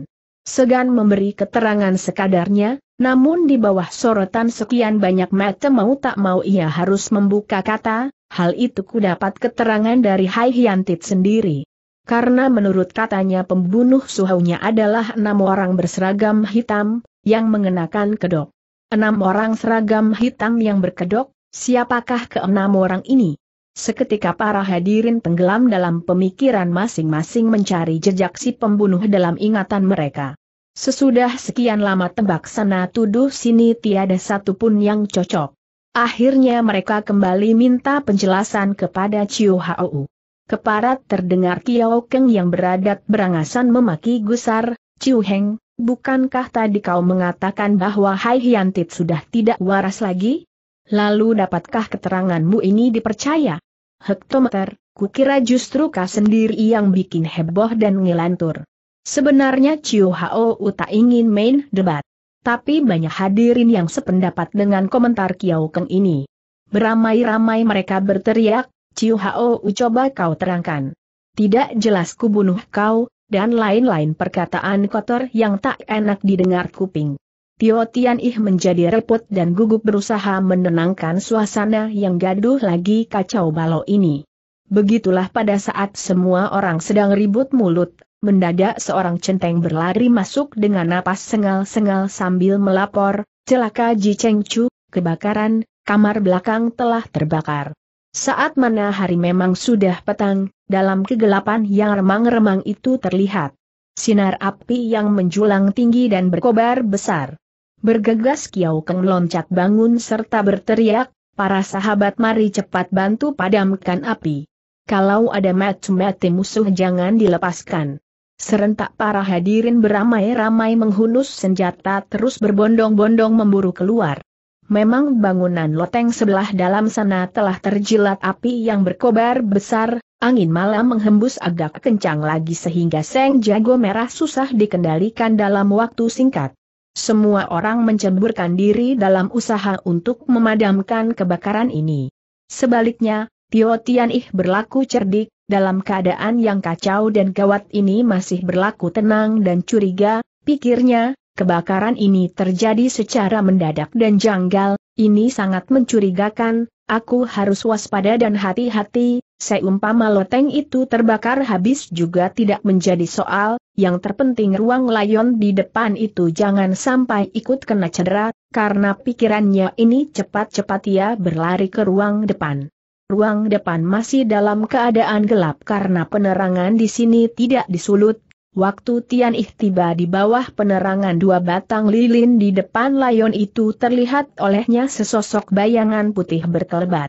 segan memberi keterangan sekadarnya, namun di bawah sorotan sekian banyak mata mau tak mau ia harus membuka kata, hal itu ku dapat keterangan dari Hai Hyantit sendiri. Karena menurut katanya pembunuh suhunya adalah enam orang berseragam hitam, yang mengenakan kedok. Enam orang seragam hitam yang berkedok, siapakah keenam orang ini? Seketika para hadirin tenggelam dalam pemikiran masing-masing mencari jejak si pembunuh dalam ingatan mereka. Sesudah sekian lama tebak sana tuduh sini tiada satupun yang cocok. Akhirnya mereka kembali minta penjelasan kepada Chiu Hau. Keparat terdengar Kiao Keng yang beradat berangasan memaki gusar, Ciu Heng, Bukankah tadi kau mengatakan bahwa Hai Hiantit sudah tidak waras lagi? Lalu dapatkah keteranganmu ini dipercaya? Hektometer, kukira justru kau sendiri yang bikin heboh dan ngelantur. Sebenarnya Chiu Hao tak ingin main debat. Tapi banyak hadirin yang sependapat dengan komentar Kiao Keng ini. Beramai-ramai mereka berteriak, Ciu Hao coba kau terangkan. Tidak jelas kubunuh kau, dan lain-lain perkataan kotor yang tak enak didengar kuping. Tio Tian Ih menjadi repot dan gugup berusaha menenangkan suasana yang gaduh lagi kacau balau ini. Begitulah pada saat semua orang sedang ribut mulut, mendadak seorang centeng berlari masuk dengan napas sengal-sengal sambil melapor, celaka Ji Cheng Chu, kebakaran, kamar belakang telah terbakar. Saat mana hari memang sudah petang, dalam kegelapan yang remang-remang itu terlihat. Sinar api yang menjulang tinggi dan berkobar besar. Bergegas Kiau Keng loncat bangun serta berteriak, para sahabat mari cepat bantu padamkan api. Kalau ada mati-mati musuh jangan dilepaskan. Serentak para hadirin beramai-ramai menghunus senjata terus berbondong-bondong memburu keluar. Memang bangunan loteng sebelah dalam sana telah terjilat api yang berkobar besar, angin malam menghembus agak kencang lagi sehingga seng jago merah susah dikendalikan dalam waktu singkat. Semua orang menceburkan diri dalam usaha untuk memadamkan kebakaran ini. Sebaliknya, Tio Tian Ih berlaku cerdik, dalam keadaan yang kacau dan gawat ini masih berlaku tenang dan curiga, pikirnya, Kebakaran ini terjadi secara mendadak dan janggal, ini sangat mencurigakan, aku harus waspada dan hati-hati, seumpama loteng itu terbakar habis juga tidak menjadi soal, yang terpenting ruang layon di depan itu jangan sampai ikut kena cedera, karena pikirannya ini cepat-cepat ia berlari ke ruang depan. Ruang depan masih dalam keadaan gelap karena penerangan di sini tidak disulut, Waktu Tian Ih tiba di bawah penerangan dua batang lilin di depan layon itu terlihat olehnya sesosok bayangan putih berkelebat.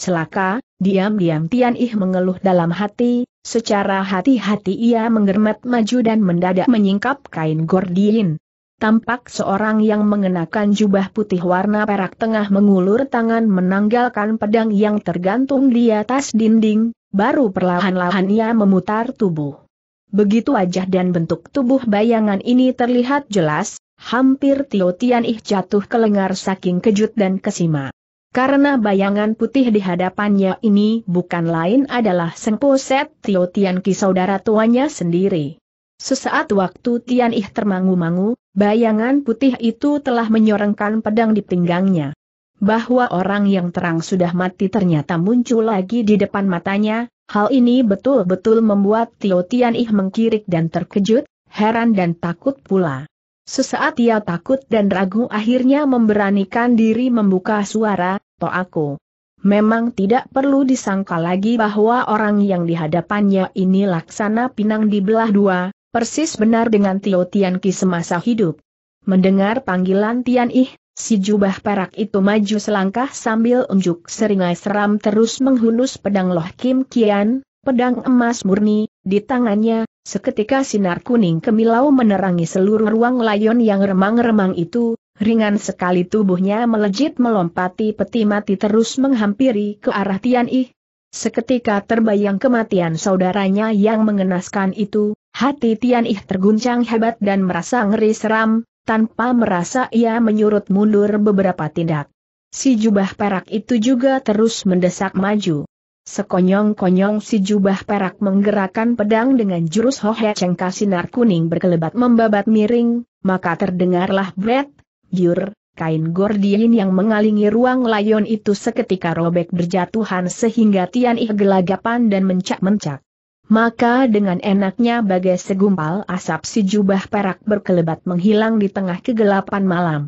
Celaka, diam-diam Tian Ih mengeluh dalam hati, secara hati-hati ia menggermet maju dan mendadak menyingkap kain gordin. Tampak seorang yang mengenakan jubah putih warna perak tengah mengulur tangan menanggalkan pedang yang tergantung di atas dinding, baru perlahan-lahan ia memutar tubuh. Begitu wajah dan bentuk tubuh bayangan ini terlihat jelas, hampir Tio Tian Ih jatuh ke lengar saking kejut dan kesima. Karena bayangan putih di hadapannya ini bukan lain adalah set Tio Tian Ki saudara tuanya sendiri. Sesaat waktu Tian Ih termangu-mangu, bayangan putih itu telah menyorengkan pedang di pinggangnya. Bahwa orang yang terang sudah mati ternyata muncul lagi di depan matanya, Hal ini betul-betul membuat Tio Tian Ih mengkirik dan terkejut, heran dan takut pula. Sesaat ia takut dan ragu akhirnya memberanikan diri membuka suara, to aku. Memang tidak perlu disangka lagi bahwa orang yang dihadapannya ini laksana pinang dibelah dua, persis benar dengan Tio Tian Ki semasa hidup. Mendengar panggilan Tian Ih, Si jubah perak itu maju selangkah sambil unjuk seringai seram terus menghunus pedang Loh Kim Kian, pedang emas murni, di tangannya, seketika sinar kuning kemilau menerangi seluruh ruang layon yang remang-remang itu, ringan sekali tubuhnya melejit melompati peti mati terus menghampiri ke arah Tian Yi. Seketika terbayang kematian saudaranya yang mengenaskan itu, hati Tian Yi terguncang hebat dan merasa ngeri seram, tanpa merasa ia menyurut mundur beberapa tindak. Si jubah perak itu juga terus mendesak maju. Sekonyong-konyong si jubah perak menggerakkan pedang dengan jurus hohe cengka sinar kuning berkelebat membabat miring, maka terdengarlah bret, yur, kain gordian yang mengalingi ruang layon itu seketika robek berjatuhan sehingga Tian Ih gelagapan dan mencak-mencak maka dengan enaknya bagai segumpal asap si jubah perak berkelebat menghilang di tengah kegelapan malam.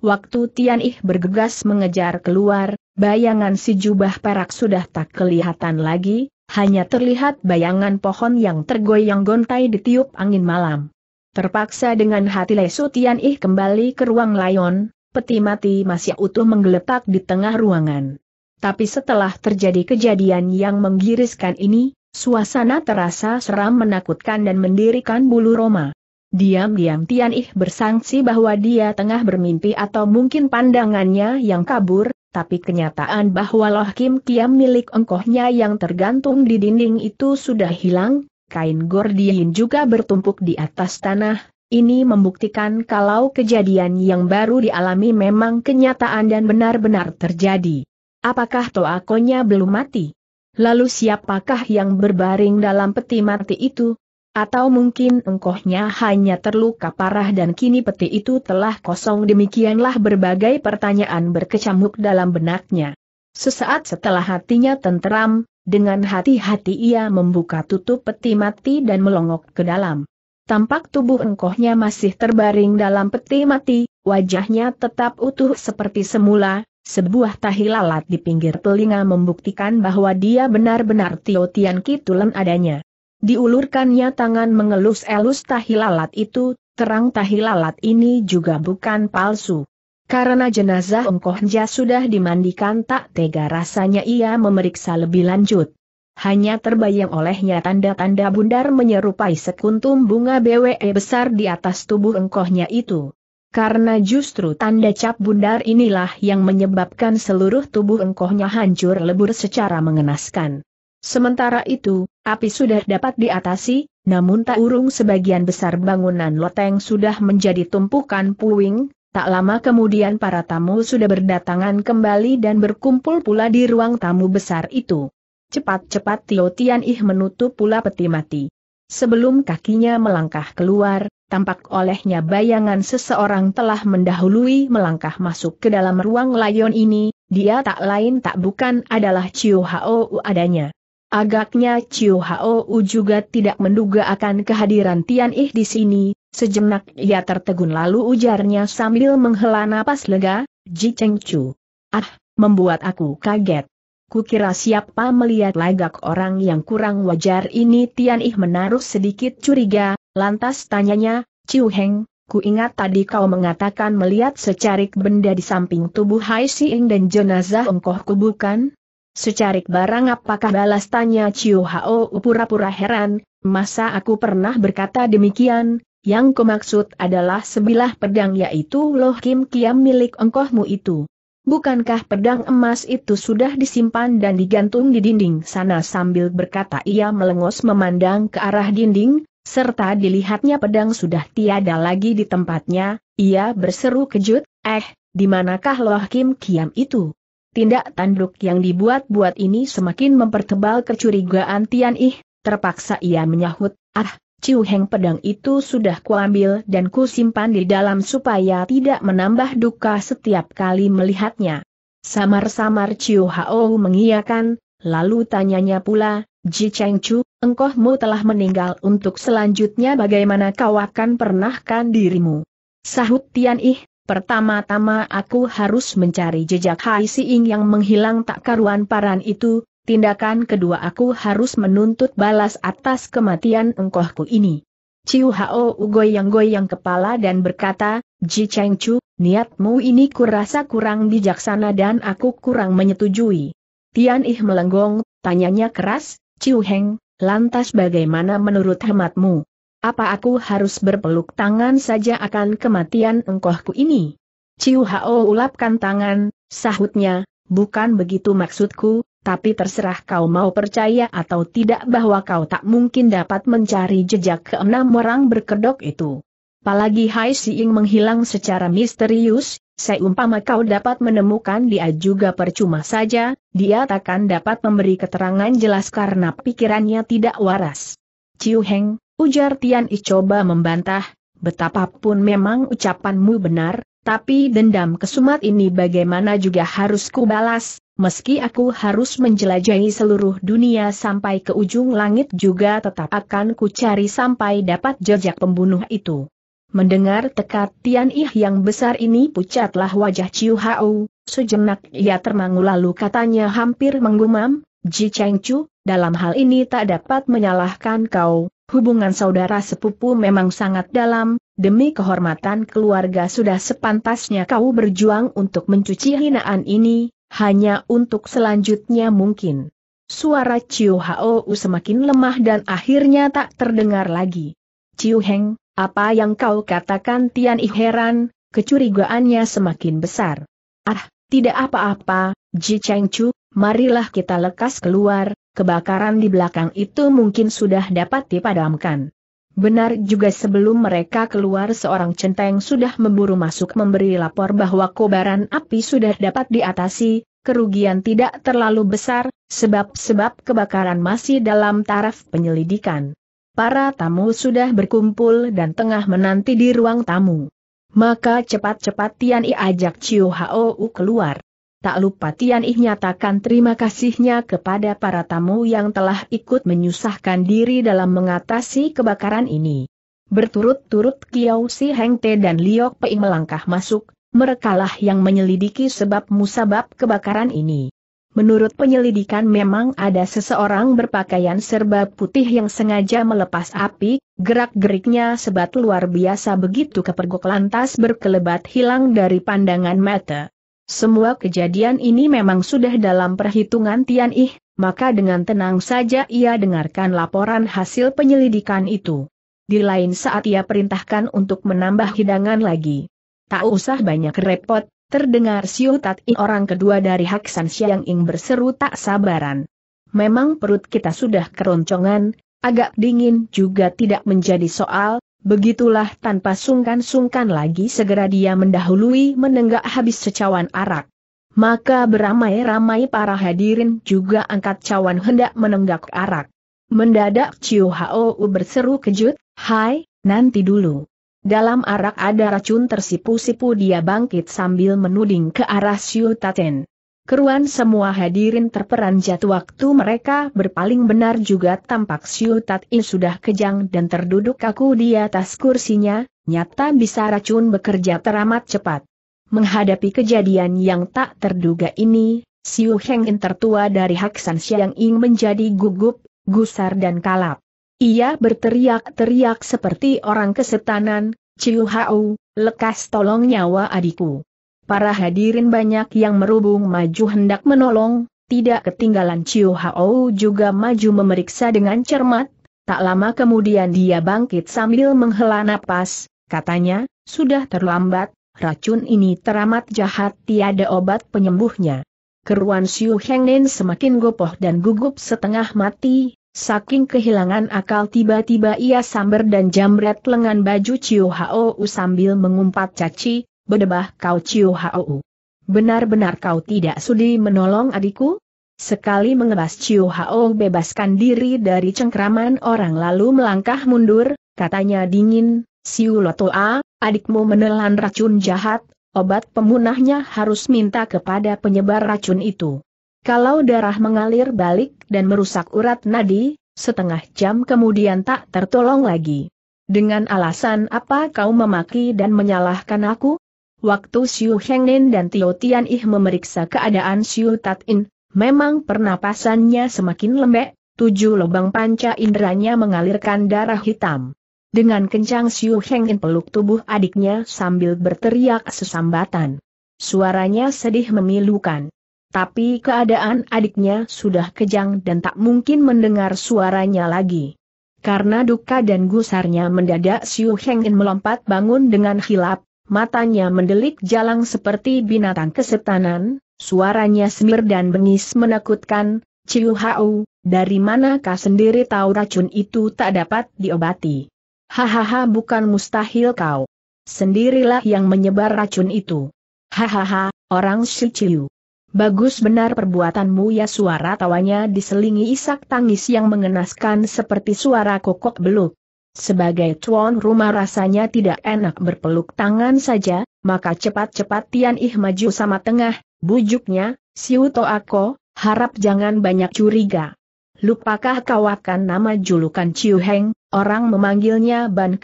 Waktu Tian Ih bergegas mengejar keluar, bayangan si jubah perak sudah tak kelihatan lagi, hanya terlihat bayangan pohon yang tergoyang gontai ditiup angin malam. Terpaksa dengan hati lesu Tian Ih kembali ke ruang layon, peti mati masih utuh menggeletak di tengah ruangan. Tapi setelah terjadi kejadian yang menggiriskan ini, Suasana terasa seram menakutkan dan mendirikan bulu Roma. Diam-diam Tian Ih bersangsi bahwa dia tengah bermimpi atau mungkin pandangannya yang kabur, tapi kenyataan bahwa loh Kim Kiam milik engkohnya yang tergantung di dinding itu sudah hilang, kain gordian juga bertumpuk di atas tanah, ini membuktikan kalau kejadian yang baru dialami memang kenyataan dan benar-benar terjadi. Apakah Toakonya belum mati? Lalu siapakah yang berbaring dalam peti mati itu? Atau mungkin engkohnya hanya terluka parah dan kini peti itu telah kosong demikianlah berbagai pertanyaan berkecamuk dalam benaknya. Sesaat setelah hatinya tenteram, dengan hati-hati ia membuka tutup peti mati dan melongok ke dalam. Tampak tubuh engkohnya masih terbaring dalam peti mati, wajahnya tetap utuh seperti semula, sebuah tahi lalat di pinggir telinga membuktikan bahwa dia benar-benar Tio Tian Kitulen adanya. Diulurkannya tangan mengelus-elus tahi lalat itu, terang tahi lalat ini juga bukan palsu. Karena jenazah Ongkohnja sudah dimandikan tak tega rasanya ia memeriksa lebih lanjut. Hanya terbayang olehnya tanda-tanda bundar menyerupai sekuntum bunga BWE besar di atas tubuh engkohnya itu karena justru tanda cap bundar inilah yang menyebabkan seluruh tubuh engkohnya hancur lebur secara mengenaskan. Sementara itu, api sudah dapat diatasi, namun tak urung sebagian besar bangunan loteng sudah menjadi tumpukan puing, tak lama kemudian para tamu sudah berdatangan kembali dan berkumpul pula di ruang tamu besar itu. Cepat-cepat Tio Tian Ih menutup pula peti mati. Sebelum kakinya melangkah keluar, tampak olehnya bayangan seseorang telah mendahului melangkah masuk ke dalam ruang layon ini, dia tak lain tak bukan adalah Chiu Hou adanya. Agaknya Chiu Hou juga tidak menduga akan kehadiran Tian Ih di sini, sejenak ia tertegun lalu ujarnya sambil menghela napas lega, Ji Cheng Chu. Ah, membuat aku kaget. Kukira siapa melihat lagak orang yang kurang wajar ini Tian Ih menaruh sedikit curiga, Lantas tanyanya, Ciu Heng, ku ingat tadi kau mengatakan melihat secarik benda di samping tubuh Hai Siing dan jenazah engkohku bukan? Secarik barang apakah balas tanya Ciu Hao pura-pura heran, masa aku pernah berkata demikian, yang kumaksud adalah sebilah pedang yaitu Loh Kim Kiam milik engkohmu itu. Bukankah pedang emas itu sudah disimpan dan digantung di dinding sana sambil berkata ia melengos memandang ke arah dinding, serta dilihatnya pedang sudah tiada lagi di tempatnya, ia berseru kejut, eh, di manakah Loh Kim Kiam itu? Tindak tanduk yang dibuat-buat ini semakin mempertebal kecurigaan Tian Ih, terpaksa ia menyahut, ah, Ciu Heng pedang itu sudah kuambil dan ku simpan di dalam supaya tidak menambah duka setiap kali melihatnya. Samar-samar Ciu Hao mengiyakan, lalu tanyanya pula, Ji engkau engkohmu telah meninggal untuk selanjutnya bagaimana kau akan pernahkan dirimu? Sahut Tian Ih, pertama-tama aku harus mencari jejak Hai Siing yang menghilang tak karuan paran itu, tindakan kedua aku harus menuntut balas atas kematian engkohku ini. Ciu Hao goyang-goyang kepala dan berkata, Ji Chu, niatmu ini kurasa kurang bijaksana dan aku kurang menyetujui. Tian Ih melenggong, tanyanya keras, Ciu Heng, lantas bagaimana menurut hematmu? Apa aku harus berpeluk tangan saja akan kematian engkohku ini? Ciu Hao ulapkan tangan, sahutnya, bukan begitu maksudku, tapi terserah kau mau percaya atau tidak bahwa kau tak mungkin dapat mencari jejak keenam orang berkedok itu. Apalagi Hai Siing menghilang secara misterius, Seumpama kau dapat menemukan dia juga percuma saja, dia takkan dapat memberi keterangan jelas karena pikirannya tidak waras. Ciu Heng, ujar Tian I coba membantah, betapapun memang ucapanmu benar, tapi dendam kesumat ini bagaimana juga harus kubalas, meski aku harus menjelajahi seluruh dunia sampai ke ujung langit juga tetap akan kucari sampai dapat jejak pembunuh itu. Mendengar tekad Tian Ih yang besar ini pucatlah wajah Ciu Hao, sejenak ia termangu lalu katanya hampir menggumam, Ji Cheng Chu, dalam hal ini tak dapat menyalahkan kau, hubungan saudara sepupu memang sangat dalam, demi kehormatan keluarga sudah sepantasnya kau berjuang untuk mencuci hinaan ini, hanya untuk selanjutnya mungkin. Suara Ciu Hao semakin lemah dan akhirnya tak terdengar lagi. Ciu Heng, apa yang kau katakan Tian Ih heran, kecurigaannya semakin besar. Ah, tidak apa-apa, Ji Cheng Chu, marilah kita lekas keluar, kebakaran di belakang itu mungkin sudah dapat dipadamkan. Benar juga sebelum mereka keluar seorang centeng sudah memburu masuk memberi lapor bahwa kobaran api sudah dapat diatasi, kerugian tidak terlalu besar, sebab-sebab kebakaran masih dalam taraf penyelidikan. Para tamu sudah berkumpul dan tengah menanti di ruang tamu. Maka cepat-cepat Tian I ajak Chiu Hou keluar. Tak lupa Tian I nyatakan terima kasihnya kepada para tamu yang telah ikut menyusahkan diri dalam mengatasi kebakaran ini. Berturut-turut Kiao Si Heng Te dan Liok Pei melangkah masuk, merekalah yang menyelidiki sebab musabab kebakaran ini. Menurut penyelidikan memang ada seseorang berpakaian serba putih yang sengaja melepas api, gerak-geriknya sebat luar biasa begitu kepergok lantas berkelebat hilang dari pandangan mata. Semua kejadian ini memang sudah dalam perhitungan Tian Ih, maka dengan tenang saja ia dengarkan laporan hasil penyelidikan itu. Di lain saat ia perintahkan untuk menambah hidangan lagi. Tak usah banyak repot, Terdengar Siu Tat orang kedua dari Haksan Siang Ing berseru tak sabaran. Memang perut kita sudah keroncongan, agak dingin juga tidak menjadi soal, begitulah tanpa sungkan-sungkan lagi segera dia mendahului menenggak habis secawan arak. Maka beramai-ramai para hadirin juga angkat cawan hendak menenggak arak. Mendadak Ciu Hou berseru kejut, Hai, nanti dulu. Dalam arak ada racun tersipu-sipu dia bangkit sambil menuding ke arah Siu Taten. Keruan semua hadirin terperanjat waktu mereka berpaling benar juga tampak Siu Tatin sudah kejang dan terduduk kaku di atas kursinya, nyata bisa racun bekerja teramat cepat. Menghadapi kejadian yang tak terduga ini, Siu Heng tertua dari Haksan Siang Ing menjadi gugup, gusar dan kalap. Ia berteriak-teriak seperti orang kesetanan, Ciu Hau, lekas tolong nyawa adikku. Para hadirin banyak yang merubung maju hendak menolong, tidak ketinggalan Ciu Hao juga maju memeriksa dengan cermat, tak lama kemudian dia bangkit sambil menghela napas, katanya, sudah terlambat, racun ini teramat jahat tiada obat penyembuhnya. Keruan Siu Heng Nen semakin gopoh dan gugup setengah mati, Saking kehilangan akal tiba-tiba ia samber dan jamret lengan baju Ciu Hao sambil mengumpat caci, bedebah kau Ciu Hao. Benar-benar kau tidak sudi menolong adikku? Sekali mengebas Ciu Hao bebaskan diri dari cengkraman orang lalu melangkah mundur, katanya dingin, Siu Lotoa, adikmu menelan racun jahat, obat pemunahnya harus minta kepada penyebar racun itu. Kalau darah mengalir balik dan merusak urat nadi, setengah jam kemudian tak tertolong lagi. Dengan alasan apa kau memaki dan menyalahkan aku? Waktu Xiu Hengnin dan Tio Tian Ih memeriksa keadaan Xiu Tat In, memang pernapasannya semakin lembek, tujuh lubang panca inderanya mengalirkan darah hitam. Dengan kencang Xiu Hengnin peluk tubuh adiknya sambil berteriak sesambatan. Suaranya sedih memilukan. Tapi keadaan adiknya sudah kejang dan tak mungkin mendengar suaranya lagi. Karena duka dan gusarnya mendadak Siu Hengin melompat bangun dengan hilap, matanya mendelik jalang seperti binatang kesetanan, suaranya semir dan bengis menakutkan, Ciu Hau, dari manakah sendiri tahu racun itu tak dapat diobati? Hahaha bukan mustahil kau. Sendirilah yang menyebar racun itu. Hahaha, orang si Ciu. Bagus benar perbuatanmu ya suara tawanya diselingi isak tangis yang mengenaskan seperti suara kokok beluk. Sebagai tuan rumah rasanya tidak enak berpeluk tangan saja, maka cepat-cepat Tian Ih maju sama tengah, bujuknya, Siu To harap jangan banyak curiga. Lupakah kau akan nama julukan Ciu Heng, orang memanggilnya Ban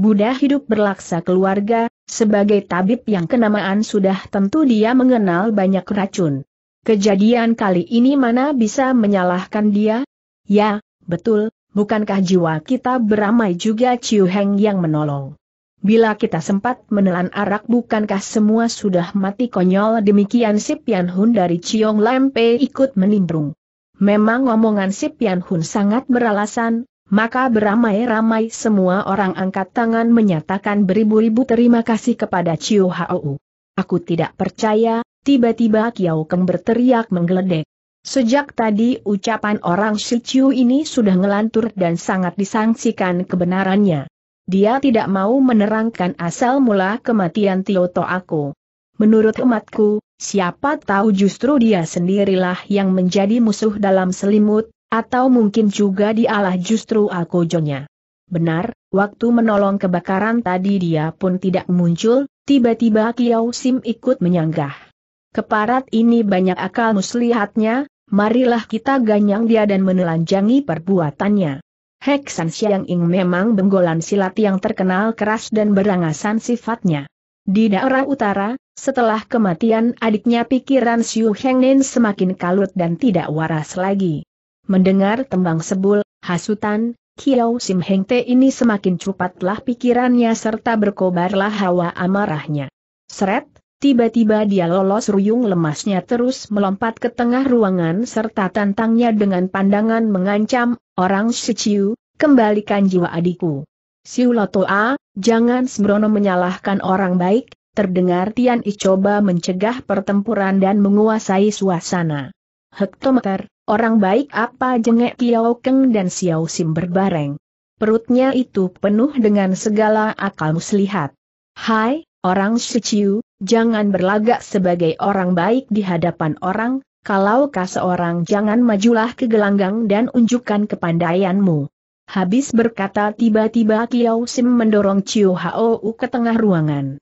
Buddha hidup berlaksa keluarga, sebagai tabib yang kenamaan sudah tentu dia mengenal banyak racun. Kejadian kali ini mana bisa menyalahkan dia? Ya, betul, bukankah jiwa kita beramai juga Ciu Heng yang menolong? Bila kita sempat menelan arak bukankah semua sudah mati konyol demikian si Pian Hun dari Ciong Lampe ikut menimbrung. Memang omongan si Pian Hun sangat beralasan, maka beramai-ramai semua orang angkat tangan menyatakan beribu-ribu terima kasih kepada Chiu Hao. Aku tidak percaya, tiba-tiba Kiao Keng berteriak menggeledek. Sejak tadi ucapan orang si Chiu ini sudah ngelantur dan sangat disangsikan kebenarannya. Dia tidak mau menerangkan asal mula kematian Tio To aku. Menurut umatku, siapa tahu justru dia sendirilah yang menjadi musuh dalam selimut, atau mungkin juga dialah justru alkojonya. Benar, waktu menolong kebakaran tadi dia pun tidak muncul, tiba-tiba Kiau Sim ikut menyanggah. Keparat ini banyak akal muslihatnya, marilah kita ganyang dia dan menelanjangi perbuatannya. Hek San Xiang Ing memang benggolan silat yang terkenal keras dan berangasan sifatnya. Di daerah utara, setelah kematian adiknya pikiran Xiu Heng Nen semakin kalut dan tidak waras lagi. Mendengar tembang sebul, hasutan, Kiau Sim Heng Te ini semakin cepatlah pikirannya serta berkobarlah hawa amarahnya. Seret, tiba-tiba dia lolos ruyung lemasnya terus melompat ke tengah ruangan serta tantangnya dengan pandangan mengancam, orang seciu, kembalikan jiwa adikku. Siulotoa, jangan sembrono menyalahkan orang baik, terdengar Tian I coba mencegah pertempuran dan menguasai suasana. Hektometer, Orang baik apa jengek Kiao Keng dan Xiao Sim berbareng. Perutnya itu penuh dengan segala akal muslihat. Hai, orang suciu, jangan berlagak sebagai orang baik di hadapan orang, kalau kau seorang jangan majulah ke gelanggang dan unjukkan kepandaianmu. Habis berkata tiba-tiba Kiao Sim mendorong Chiu Hao ke tengah ruangan.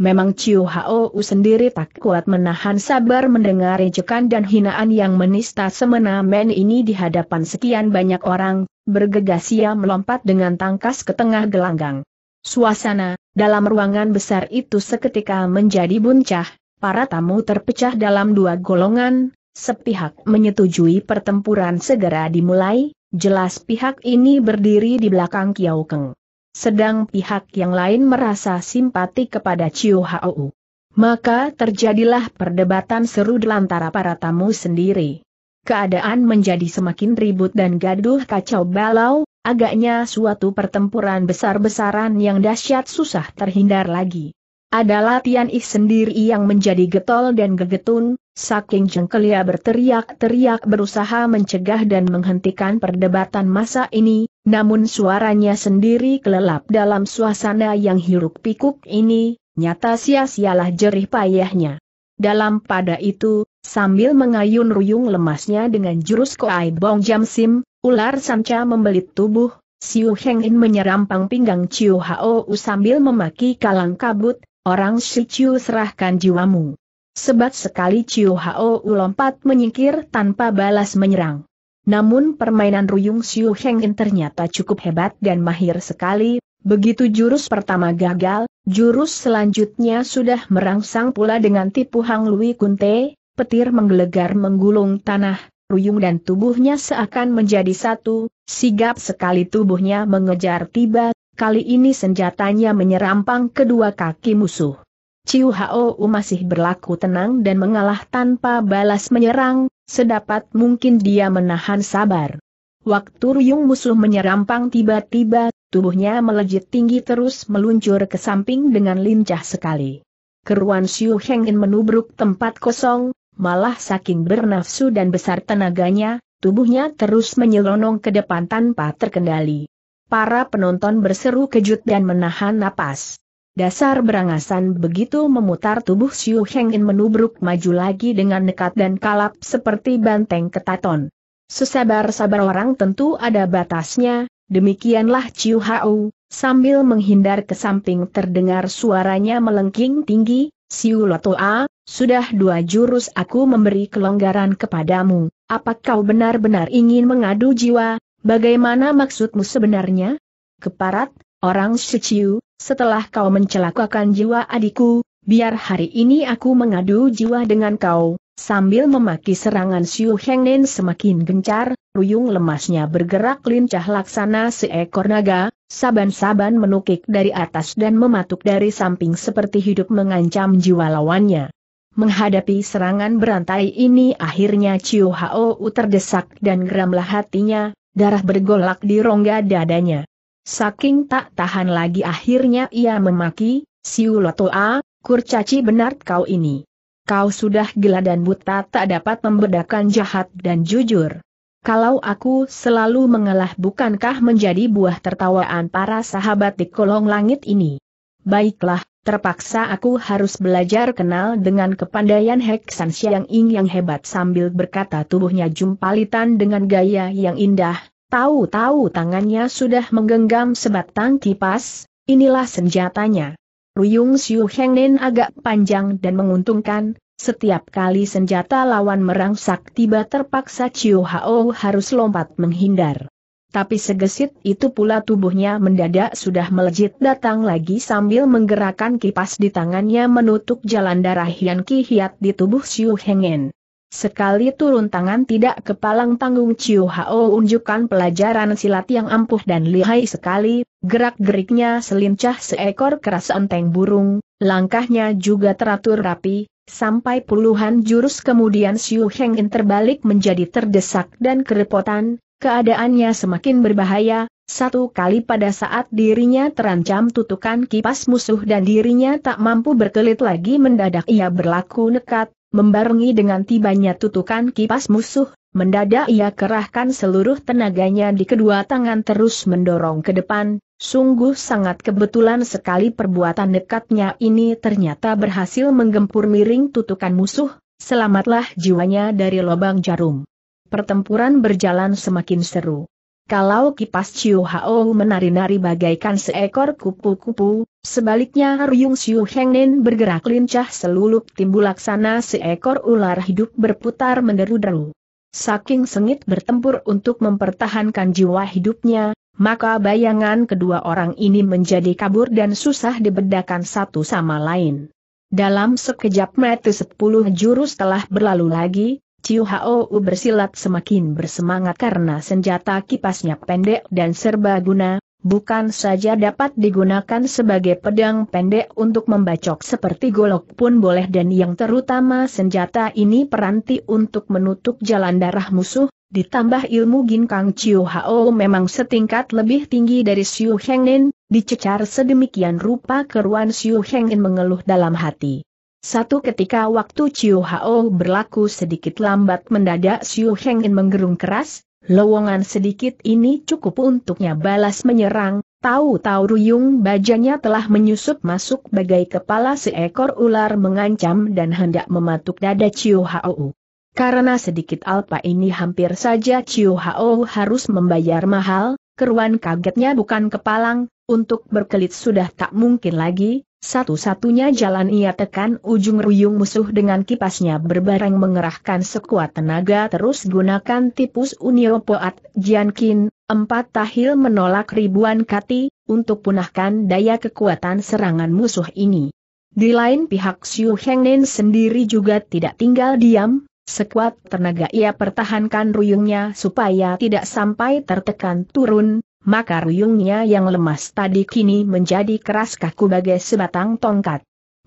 Memang Ciu Hao sendiri tak kuat menahan sabar mendengar ejekan dan hinaan yang menista semena-men ini di hadapan sekian banyak orang, bergegas ia melompat dengan tangkas ke tengah gelanggang. Suasana, dalam ruangan besar itu seketika menjadi buncah, para tamu terpecah dalam dua golongan, sepihak menyetujui pertempuran segera dimulai, jelas pihak ini berdiri di belakang Kiau Keng sedang pihak yang lain merasa simpati kepada Chiu Hau. Maka terjadilah perdebatan seru di antara para tamu sendiri. Keadaan menjadi semakin ribut dan gaduh kacau balau, agaknya suatu pertempuran besar-besaran yang dahsyat susah terhindar lagi. Adalah Tian Ih sendiri yang menjadi getol dan gegetun, Saking jengkelia berteriak-teriak berusaha mencegah dan menghentikan perdebatan masa ini, namun suaranya sendiri kelelap dalam suasana yang hiruk pikuk ini, nyata sia-sialah jerih payahnya. Dalam pada itu, sambil mengayun ruyung lemasnya dengan jurus koai bong jam sim, ular sanca membelit tubuh, Siu Heng In menyerampang pinggang Ciu Hao sambil memaki kalang kabut, orang si Ciu serahkan jiwamu. Sebat sekali Chiu Hao lompat menyingkir tanpa balas menyerang. Namun permainan Ruyung Siu Heng In ternyata cukup hebat dan mahir sekali, begitu jurus pertama gagal, jurus selanjutnya sudah merangsang pula dengan tipu Hang Lui Kunte, petir menggelegar menggulung tanah, Ruyung dan tubuhnya seakan menjadi satu, sigap sekali tubuhnya mengejar tiba, kali ini senjatanya menyerampang kedua kaki musuh. Ciu Hao masih berlaku tenang dan mengalah tanpa balas menyerang, sedapat mungkin dia menahan sabar. Waktu ruyung musuh menyerampang tiba-tiba, tubuhnya melejit tinggi terus meluncur ke samping dengan lincah sekali. Keruan Xiu Hengin menubruk tempat kosong, malah saking bernafsu dan besar tenaganya, tubuhnya terus menyelonong ke depan tanpa terkendali. Para penonton berseru kejut dan menahan napas. Dasar berangasan begitu memutar tubuh Xiu Hengin menubruk maju lagi dengan nekat dan kalap seperti banteng ketaton. Sesabar-sabar orang tentu ada batasnya, demikianlah Xiu Hao, sambil menghindar ke samping terdengar suaranya melengking tinggi, Xiu Lotoa, sudah dua jurus aku memberi kelonggaran kepadamu, apakah kau benar-benar ingin mengadu jiwa, bagaimana maksudmu sebenarnya? Keparat, orang Xiu setelah kau mencelakakan jiwa adikku, biar hari ini aku mengadu jiwa dengan kau. Sambil memaki serangan Xiu Hengnen semakin gencar, ruyung lemasnya bergerak lincah laksana seekor naga, saban-saban menukik dari atas dan mematuk dari samping seperti hidup mengancam jiwa lawannya. Menghadapi serangan berantai ini akhirnya Chiu Hao terdesak dan geramlah hatinya, darah bergolak di rongga dadanya. Saking tak tahan lagi akhirnya ia memaki, Siulotoa, kurcaci benar kau ini. Kau sudah gila dan buta tak dapat membedakan jahat dan jujur. Kalau aku selalu mengalah bukankah menjadi buah tertawaan para sahabat di kolong langit ini? Baiklah, terpaksa aku harus belajar kenal dengan kepandaian Heksan Siang Ing yang hebat sambil berkata tubuhnya jumpalitan dengan gaya yang indah, Tahu-tahu tangannya sudah menggenggam sebatang kipas, inilah senjatanya. Ruyung Xiu Nen agak panjang dan menguntungkan, setiap kali senjata lawan merangsak tiba terpaksa Chiu Hao harus lompat menghindar. Tapi segesit itu pula tubuhnya mendadak sudah melejit datang lagi sambil menggerakkan kipas di tangannya menutup jalan darah Hian Ki Hiat di tubuh Xiu Nen. Sekali turun tangan tidak kepalang tanggung Chiu Hao unjukkan pelajaran silat yang ampuh dan lihai sekali, gerak-geriknya selincah seekor keras enteng burung, langkahnya juga teratur rapi, sampai puluhan jurus kemudian Xiu Heng In terbalik menjadi terdesak dan kerepotan, keadaannya semakin berbahaya, satu kali pada saat dirinya terancam tutukan kipas musuh dan dirinya tak mampu berkelit lagi mendadak ia berlaku nekat, Membarengi dengan tibanya tutukan kipas musuh, mendadak ia kerahkan seluruh tenaganya di kedua tangan terus mendorong ke depan, sungguh sangat kebetulan sekali perbuatan dekatnya ini ternyata berhasil menggempur miring tutukan musuh, selamatlah jiwanya dari lubang jarum. Pertempuran berjalan semakin seru. Kalau kipas Chiu Hao menari-nari bagaikan seekor kupu-kupu, sebaliknya Ruyung Siu Heng Nen bergerak lincah selulup timbul laksana seekor ular hidup berputar menderu-deru. Saking sengit bertempur untuk mempertahankan jiwa hidupnya, maka bayangan kedua orang ini menjadi kabur dan susah dibedakan satu sama lain. Dalam sekejap mata sepuluh jurus telah berlalu lagi, Ciu Hao bersilat semakin bersemangat karena senjata kipasnya pendek dan serbaguna, bukan saja dapat digunakan sebagai pedang pendek untuk membacok seperti golok pun boleh dan yang terutama senjata ini peranti untuk menutup jalan darah musuh, ditambah ilmu ginkang Ciu Hao memang setingkat lebih tinggi dari Siu Hengnin, dicecar sedemikian rupa keruan Siu Hengnin mengeluh dalam hati. Satu ketika waktu Chiu Hao berlaku sedikit lambat mendadak Xiu Heng In menggerung keras, lowongan sedikit ini cukup untuknya balas menyerang, tahu-tahu ruyung bajanya telah menyusup masuk bagai kepala seekor ular mengancam dan hendak mematuk dada Chiu Hao. Karena sedikit alpa ini hampir saja Chiu Hao harus membayar mahal, keruan kagetnya bukan kepalang, untuk berkelit sudah tak mungkin lagi, satu-satunya jalan ia tekan ujung ruyung musuh dengan kipasnya berbareng mengerahkan sekuat tenaga terus gunakan tipus Uniopoat Jiankin, empat tahil menolak ribuan kati, untuk punahkan daya kekuatan serangan musuh ini. Di lain pihak Xiu Hengnen sendiri juga tidak tinggal diam, sekuat tenaga ia pertahankan ruyungnya supaya tidak sampai tertekan turun, maka ruyungnya yang lemas tadi kini menjadi keras kaku bagai sebatang tongkat.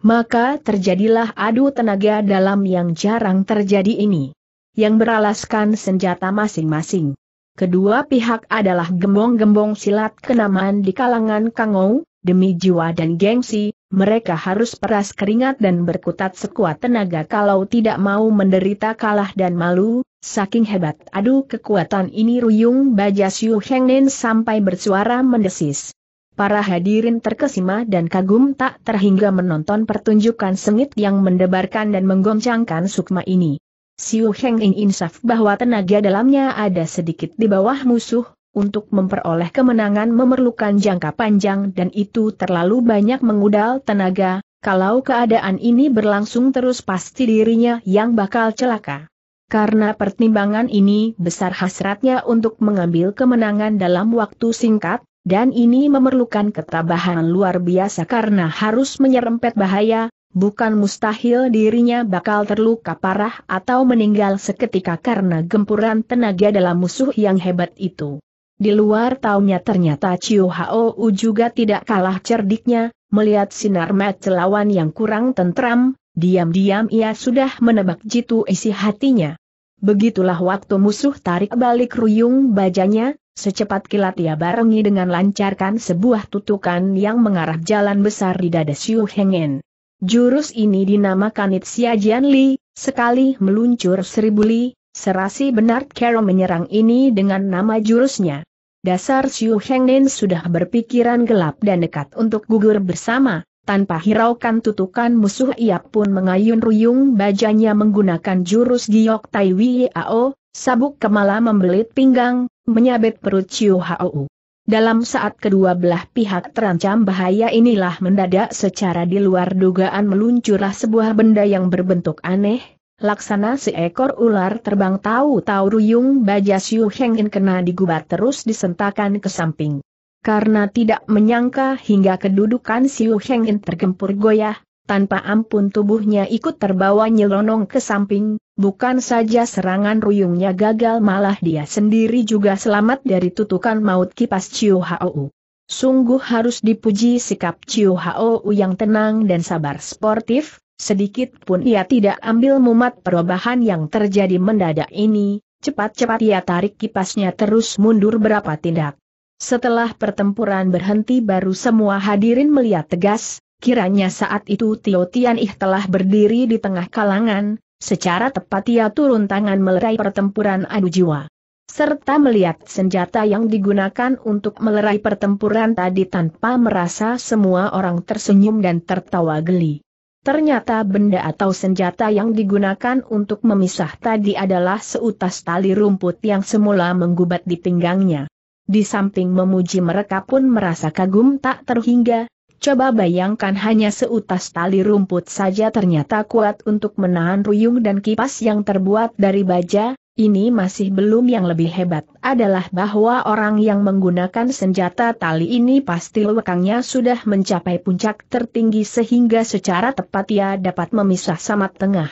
Maka terjadilah adu tenaga dalam yang jarang terjadi ini. Yang beralaskan senjata masing-masing. Kedua pihak adalah gembong-gembong silat kenamaan di kalangan Kangou, demi jiwa dan gengsi, mereka harus peras keringat dan berkutat sekuat tenaga kalau tidak mau menderita kalah dan malu, Saking hebat aduh kekuatan ini Ruyung Baja Xiu Hengnen sampai bersuara mendesis. Para hadirin terkesima dan kagum tak terhingga menonton pertunjukan sengit yang mendebarkan dan menggoncangkan sukma ini. Xiu Hengnen insaf bahwa tenaga dalamnya ada sedikit di bawah musuh, untuk memperoleh kemenangan memerlukan jangka panjang dan itu terlalu banyak mengudal tenaga, kalau keadaan ini berlangsung terus pasti dirinya yang bakal celaka. Karena pertimbangan ini besar hasratnya untuk mengambil kemenangan dalam waktu singkat, dan ini memerlukan ketabahan luar biasa karena harus menyerempet bahaya, bukan mustahil dirinya bakal terluka parah atau meninggal seketika karena gempuran tenaga dalam musuh yang hebat itu. Di luar taunya ternyata Chiu Hao juga tidak kalah cerdiknya, melihat sinar mata lawan yang kurang tentram, diam-diam ia sudah menebak jitu isi hatinya. Begitulah waktu musuh tarik balik ruyung bajanya, secepat kilat ia barengi dengan lancarkan sebuah tutukan yang mengarah jalan besar di dada Siu Hengen. Jurus ini dinamakan Itsia Jian Li, sekali meluncur seribu li, serasi benar Kero menyerang ini dengan nama jurusnya. Dasar Siu Hengen sudah berpikiran gelap dan dekat untuk gugur bersama, tanpa hiraukan tutukan musuh ia pun mengayun ruyung bajanya menggunakan jurus giok tai Ao, sabuk kemala membelit pinggang, menyabet perut chiu Hou. Dalam saat kedua belah pihak terancam bahaya inilah mendadak secara di luar dugaan meluncurlah sebuah benda yang berbentuk aneh, laksana seekor ular terbang tahu-tahu ruyung baja Siu Hengin kena digubat terus disentakan ke samping karena tidak menyangka hingga kedudukan Siu Heng In tergempur goyah, tanpa ampun tubuhnya ikut terbawa nyelonong ke samping, bukan saja serangan ruyungnya gagal malah dia sendiri juga selamat dari tutukan maut kipas Ciu U. Sungguh harus dipuji sikap Ciu U yang tenang dan sabar sportif, sedikit pun ia tidak ambil mumat perubahan yang terjadi mendadak ini, cepat-cepat ia tarik kipasnya terus mundur berapa tindak. Setelah pertempuran berhenti baru semua hadirin melihat tegas, kiranya saat itu Tio Tian Ih telah berdiri di tengah kalangan, secara tepat ia turun tangan melerai pertempuran adu jiwa. Serta melihat senjata yang digunakan untuk melerai pertempuran tadi tanpa merasa semua orang tersenyum dan tertawa geli. Ternyata benda atau senjata yang digunakan untuk memisah tadi adalah seutas tali rumput yang semula menggubat di pinggangnya. Di samping memuji mereka pun merasa kagum tak terhingga, coba bayangkan hanya seutas tali rumput saja ternyata kuat untuk menahan ruyung dan kipas yang terbuat dari baja, ini masih belum yang lebih hebat adalah bahwa orang yang menggunakan senjata tali ini pasti lewekangnya sudah mencapai puncak tertinggi sehingga secara tepat ia dapat memisah sama tengah.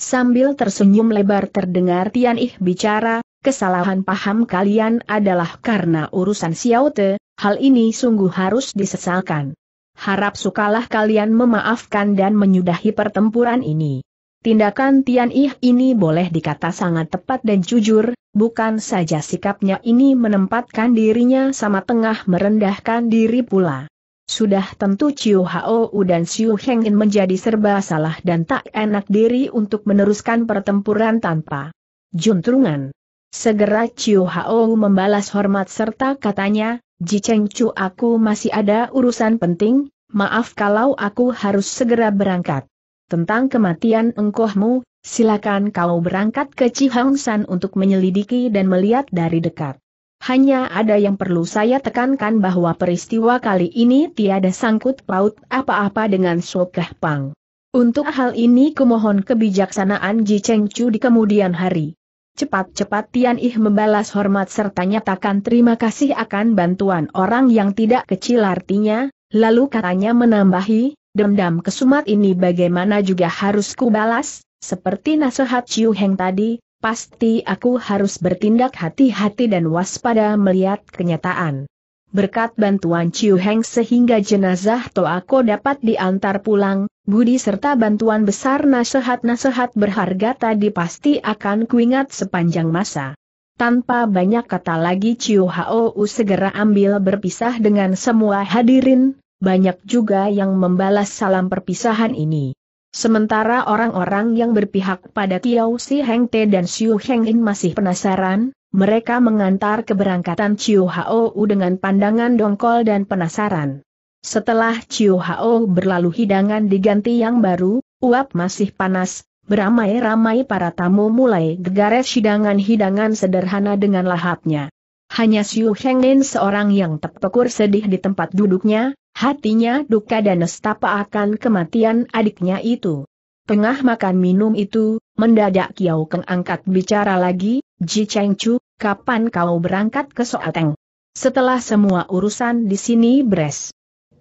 Sambil tersenyum lebar terdengar Tian Ih bicara, kesalahan paham kalian adalah karena urusan Xiao Te, hal ini sungguh harus disesalkan. Harap sukalah kalian memaafkan dan menyudahi pertempuran ini. Tindakan Tian Ih ini boleh dikata sangat tepat dan jujur, bukan saja sikapnya ini menempatkan dirinya sama tengah merendahkan diri pula. Sudah tentu Ciu Hao dan Xiu Heng In menjadi serba salah dan tak enak diri untuk meneruskan pertempuran tanpa juntrungan. Segera Chiu Hao membalas hormat serta katanya, Ji Cheng Chu aku masih ada urusan penting, maaf kalau aku harus segera berangkat. Tentang kematian engkohmu, silakan kau berangkat ke Cihang San untuk menyelidiki dan melihat dari dekat. Hanya ada yang perlu saya tekankan bahwa peristiwa kali ini tiada sangkut paut apa-apa dengan Sokah Pang. Untuk hal ini kumohon kebijaksanaan Ji Cheng Chu di kemudian hari. Cepat-cepat Tian Ih membalas hormat serta nyatakan terima kasih akan bantuan orang yang tidak kecil artinya, lalu katanya menambahi, dendam kesumat ini bagaimana juga harus kubalas, seperti nasihat Ciu Heng tadi, pasti aku harus bertindak hati-hati dan waspada melihat kenyataan. Berkat bantuan Ciu Heng sehingga jenazah Toako dapat diantar pulang, budi serta bantuan besar nasihat-nasihat berharga tadi pasti akan kuingat sepanjang masa. Tanpa banyak kata lagi Chiu Hou segera ambil berpisah dengan semua hadirin, banyak juga yang membalas salam perpisahan ini. Sementara orang-orang yang berpihak pada Tiao Si Heng Te dan Xiu Heng In masih penasaran, mereka mengantar keberangkatan Chiu Hou dengan pandangan dongkol dan penasaran. Setelah Chiu Hao berlalu hidangan diganti yang baru, uap masih panas, beramai-ramai para tamu mulai gegares hidangan-hidangan sederhana dengan lahapnya. Hanya Xiu Hengnin seorang yang terpekur sedih di tempat duduknya, hatinya duka dan nestapa akan kematian adiknya itu. Tengah makan minum itu, mendadak Kiao Keng angkat bicara lagi, Ji Cheng Chu, kapan kau berangkat ke Soateng? Setelah semua urusan di sini beres.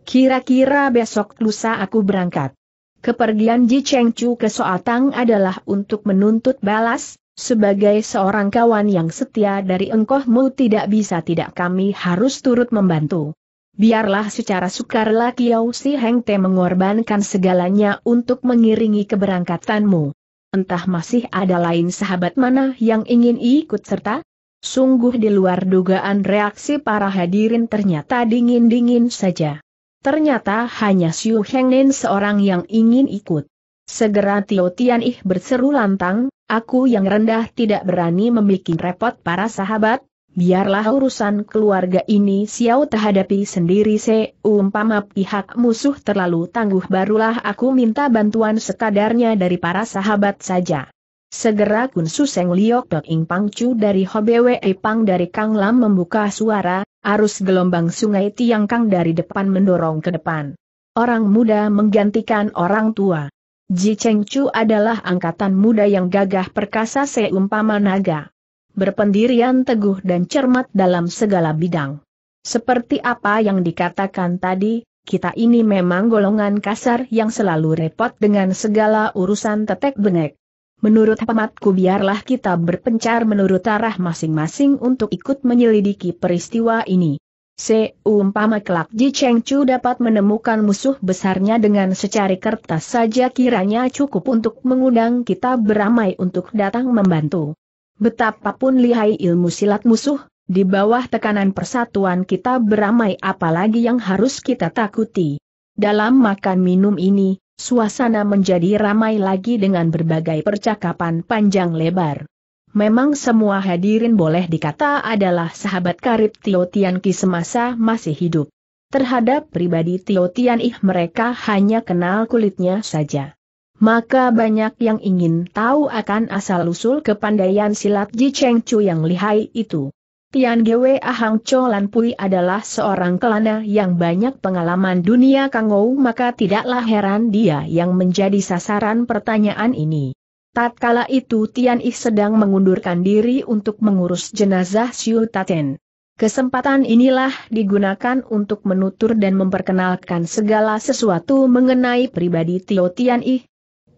Kira-kira besok lusa aku berangkat. Kepergian Ji Cheng Chu ke Soatang adalah untuk menuntut balas, sebagai seorang kawan yang setia dari engkohmu tidak bisa tidak kami harus turut membantu. Biarlah secara sukarela Kiau Si Heng Te mengorbankan segalanya untuk mengiringi keberangkatanmu. Entah masih ada lain sahabat mana yang ingin ikut serta? Sungguh di luar dugaan reaksi para hadirin ternyata dingin-dingin saja. Ternyata hanya Xiu Hengnen seorang yang ingin ikut. Segera Tio Tian Ih berseru lantang, aku yang rendah tidak berani membuat repot para sahabat, biarlah urusan keluarga ini Xiao terhadapi sendiri seumpama pihak musuh terlalu tangguh barulah aku minta bantuan sekadarnya dari para sahabat saja. Segera Kun Suseng Liok Dok Ing Pangcu dari Hobewe Pang dari Kang Lam membuka suara, Arus gelombang sungai Tiangkang dari depan mendorong ke depan. Orang muda menggantikan orang tua. Ji Cheng Chu adalah angkatan muda yang gagah perkasa seumpama naga. Berpendirian teguh dan cermat dalam segala bidang. Seperti apa yang dikatakan tadi, kita ini memang golongan kasar yang selalu repot dengan segala urusan tetek benek. Menurut hematku biarlah kita berpencar menurut arah masing-masing untuk ikut menyelidiki peristiwa ini. Seumpama kelak Ji Cheng Chu dapat menemukan musuh besarnya dengan secari kertas saja kiranya cukup untuk mengundang kita beramai untuk datang membantu. Betapapun lihai ilmu silat musuh, di bawah tekanan persatuan kita beramai apalagi yang harus kita takuti. Dalam makan minum ini, Suasana menjadi ramai lagi dengan berbagai percakapan panjang lebar. Memang semua hadirin boleh dikata adalah sahabat karib Tio Tian Ki semasa masih hidup. Terhadap pribadi Tio Tian Ih mereka hanya kenal kulitnya saja. Maka banyak yang ingin tahu akan asal-usul kepandaian silat Ji Cheng Chu yang lihai itu. Tian Gwe Ahang Cholan Pui adalah seorang kelana yang banyak pengalaman dunia kangou maka tidaklah heran dia yang menjadi sasaran pertanyaan ini. Tatkala itu Tian Yi sedang mengundurkan diri untuk mengurus jenazah Siu Taten. Kesempatan inilah digunakan untuk menutur dan memperkenalkan segala sesuatu mengenai pribadi Tio Tian Yi.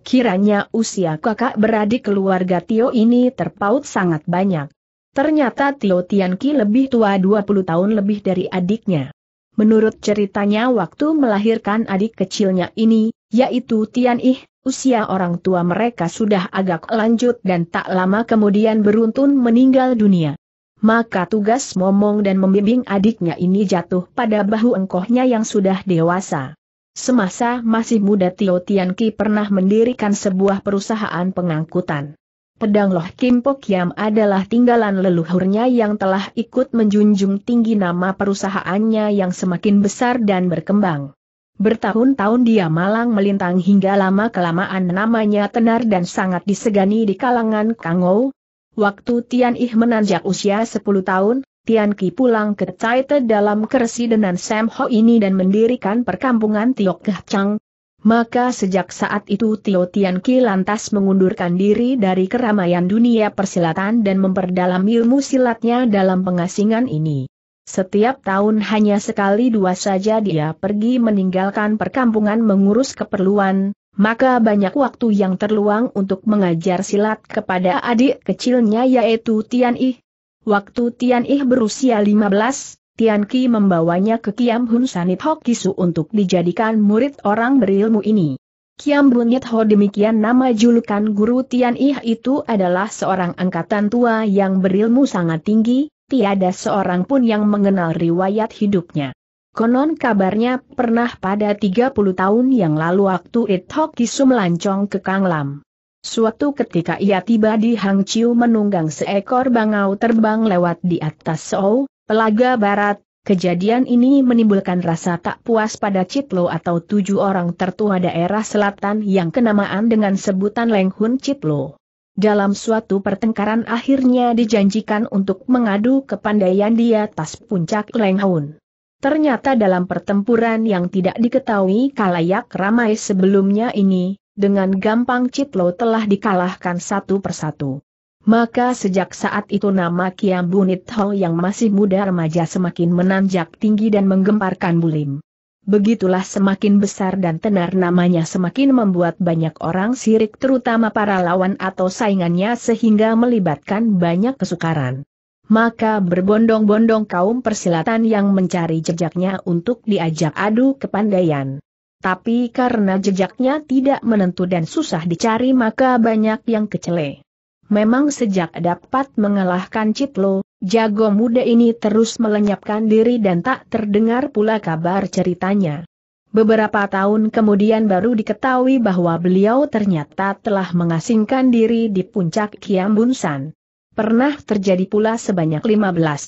Kiranya usia kakak beradik keluarga Tio ini terpaut sangat banyak. Ternyata Tio Tianqi lebih tua 20 tahun lebih dari adiknya. Menurut ceritanya waktu melahirkan adik kecilnya ini, yaitu Tian Ih, usia orang tua mereka sudah agak lanjut dan tak lama kemudian beruntun meninggal dunia. Maka tugas momong dan membimbing adiknya ini jatuh pada bahu engkohnya yang sudah dewasa. Semasa masih muda Tio Tianqi pernah mendirikan sebuah perusahaan pengangkutan. Pedang Loh Kim Yam adalah tinggalan leluhurnya yang telah ikut menjunjung tinggi nama perusahaannya yang semakin besar dan berkembang. Bertahun-tahun dia malang melintang hingga lama-kelamaan namanya tenar dan sangat disegani di kalangan Kangou. Waktu Tian Ih menanjak usia 10 tahun, Tian Ki pulang ke Caite dalam keresidenan Sam Ho ini dan mendirikan perkampungan Tiok Gah Chang, maka sejak saat itu Tio Tian Ki lantas mengundurkan diri dari keramaian dunia persilatan dan memperdalam ilmu silatnya dalam pengasingan ini. Setiap tahun hanya sekali dua saja dia pergi meninggalkan perkampungan mengurus keperluan, maka banyak waktu yang terluang untuk mengajar silat kepada adik kecilnya yaitu Tian Ih. Waktu Tian Ih berusia 15, Tian Ki membawanya ke Kiam Hun Sanit Ho Kisu untuk dijadikan murid orang berilmu ini. Kiam Bunyit Ho demikian nama julukan guru Tian Ih itu adalah seorang angkatan tua yang berilmu sangat tinggi, tiada seorang pun yang mengenal riwayat hidupnya. Konon kabarnya pernah pada 30 tahun yang lalu waktu It Ho Kisu melancong ke Kang Lam. Suatu ketika ia tiba di Hang Chiu menunggang seekor bangau terbang lewat di atas Sou, Pelaga Barat, kejadian ini menimbulkan rasa tak puas pada Citlo atau tujuh orang tertua daerah selatan yang kenamaan dengan sebutan Lenghun Citlo. Dalam suatu pertengkaran akhirnya dijanjikan untuk mengadu kepandaian di atas puncak Lenghun. Ternyata dalam pertempuran yang tidak diketahui kalayak ramai sebelumnya ini, dengan gampang Citlo telah dikalahkan satu persatu. Maka sejak saat itu nama Kiam Bunit Ho yang masih muda remaja semakin menanjak tinggi dan menggemparkan Bulim. Begitulah semakin besar dan tenar namanya semakin membuat banyak orang sirik terutama para lawan atau saingannya sehingga melibatkan banyak kesukaran. Maka berbondong-bondong kaum persilatan yang mencari jejaknya untuk diajak adu kepandaian. Tapi karena jejaknya tidak menentu dan susah dicari maka banyak yang kecele. Memang sejak dapat mengalahkan Citlo, jago muda ini terus melenyapkan diri dan tak terdengar pula kabar ceritanya. Beberapa tahun kemudian baru diketahui bahwa beliau ternyata telah mengasingkan diri di puncak Bunsan. Pernah terjadi pula sebanyak 15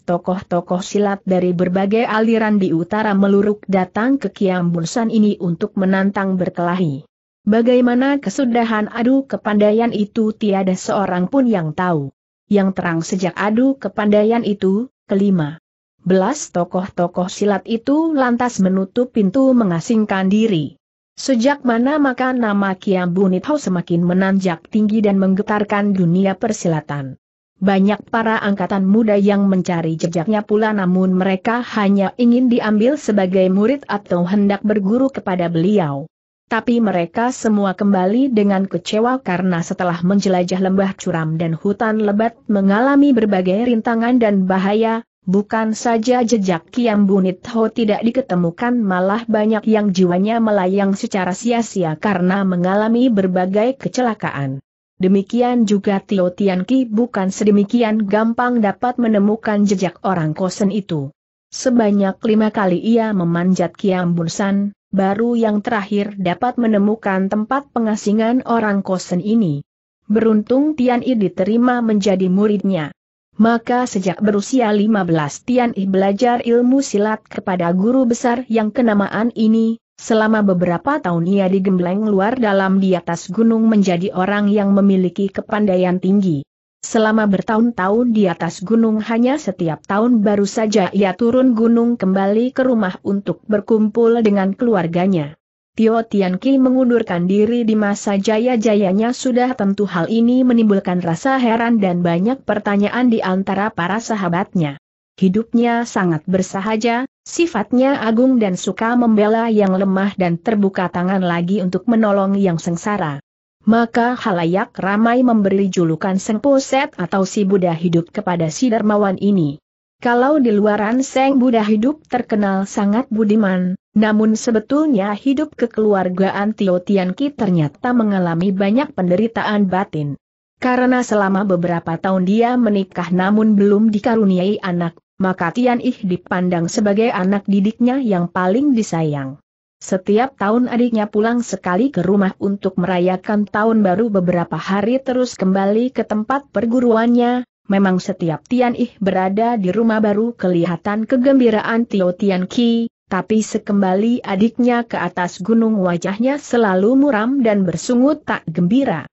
tokoh-tokoh silat dari berbagai aliran di utara meluruk datang ke Bunsan ini untuk menantang berkelahi. Bagaimana kesudahan adu kepandaian itu tiada seorang pun yang tahu. Yang terang sejak adu kepandaian itu, kelima. Belas tokoh-tokoh silat itu lantas menutup pintu mengasingkan diri. Sejak mana maka nama Kiam Bunitho semakin menanjak tinggi dan menggetarkan dunia persilatan. Banyak para angkatan muda yang mencari jejaknya pula namun mereka hanya ingin diambil sebagai murid atau hendak berguru kepada beliau. Tapi mereka semua kembali dengan kecewa karena setelah menjelajah lembah curam dan hutan lebat mengalami berbagai rintangan dan bahaya, Bukan saja jejak Kiam Bunitho tidak diketemukan malah banyak yang jiwanya melayang secara sia-sia karena mengalami berbagai kecelakaan. Demikian juga Tio Tian Ki bukan sedemikian gampang dapat menemukan jejak orang kosen itu. Sebanyak lima kali ia memanjat Kiam Bunsan, baru yang terakhir dapat menemukan tempat pengasingan orang kosen ini. Beruntung Tian I diterima menjadi muridnya. Maka sejak berusia 15 Tian I belajar ilmu silat kepada guru besar yang kenamaan ini, selama beberapa tahun ia digembleng luar dalam di atas gunung menjadi orang yang memiliki kepandaian tinggi. Selama bertahun-tahun di atas gunung hanya setiap tahun baru saja ia turun gunung kembali ke rumah untuk berkumpul dengan keluarganya. Tio Tianqi mengundurkan diri di masa jaya-jayanya sudah tentu hal ini menimbulkan rasa heran dan banyak pertanyaan di antara para sahabatnya. Hidupnya sangat bersahaja, sifatnya agung dan suka membela yang lemah dan terbuka tangan lagi untuk menolong yang sengsara maka halayak ramai memberi julukan Seng Poset atau si Buddha hidup kepada si Darmawan ini. Kalau di luaran Seng Buddha hidup terkenal sangat budiman, namun sebetulnya hidup kekeluargaan Tio Tianki ternyata mengalami banyak penderitaan batin. Karena selama beberapa tahun dia menikah namun belum dikaruniai anak, maka Tian Ih dipandang sebagai anak didiknya yang paling disayang. Setiap tahun adiknya pulang sekali ke rumah untuk merayakan tahun baru beberapa hari terus kembali ke tempat perguruannya, memang setiap Tian Ih berada di rumah baru kelihatan kegembiraan Tio Tian Ki, tapi sekembali adiknya ke atas gunung wajahnya selalu muram dan bersungut tak gembira.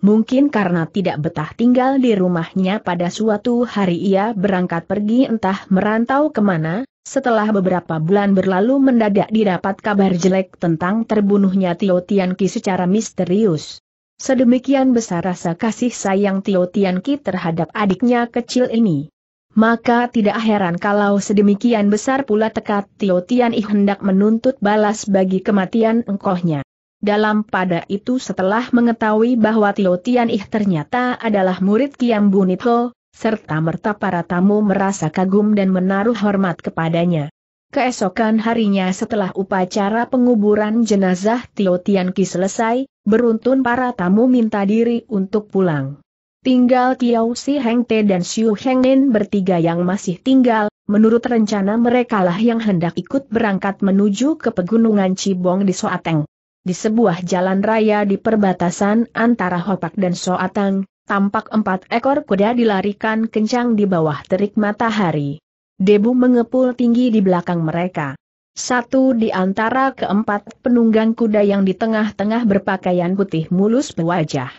Mungkin karena tidak betah tinggal di rumahnya pada suatu hari ia berangkat pergi entah merantau kemana, setelah beberapa bulan berlalu mendadak didapat kabar jelek tentang terbunuhnya Tio Ki secara misterius. Sedemikian besar rasa kasih sayang Tio Ki terhadap adiknya kecil ini. Maka tidak heran kalau sedemikian besar pula tekad Tio Tianqi hendak menuntut balas bagi kematian engkohnya. Dalam pada itu setelah mengetahui bahwa Tio Tian Ih ternyata adalah murid Kiam Bunito, serta merta para tamu merasa kagum dan menaruh hormat kepadanya. Keesokan harinya setelah upacara penguburan jenazah Tio Tian Ki selesai, beruntun para tamu minta diri untuk pulang. Tinggal Tiao Si Heng Te dan Xiu Heng Nen bertiga yang masih tinggal, menurut rencana merekalah yang hendak ikut berangkat menuju ke pegunungan Cibong di Soateng. Di sebuah jalan raya di perbatasan antara Hopak dan Soatang, tampak empat ekor kuda dilarikan kencang di bawah terik matahari. Debu mengepul tinggi di belakang mereka. Satu di antara keempat penunggang kuda yang di tengah-tengah berpakaian putih mulus berwajah.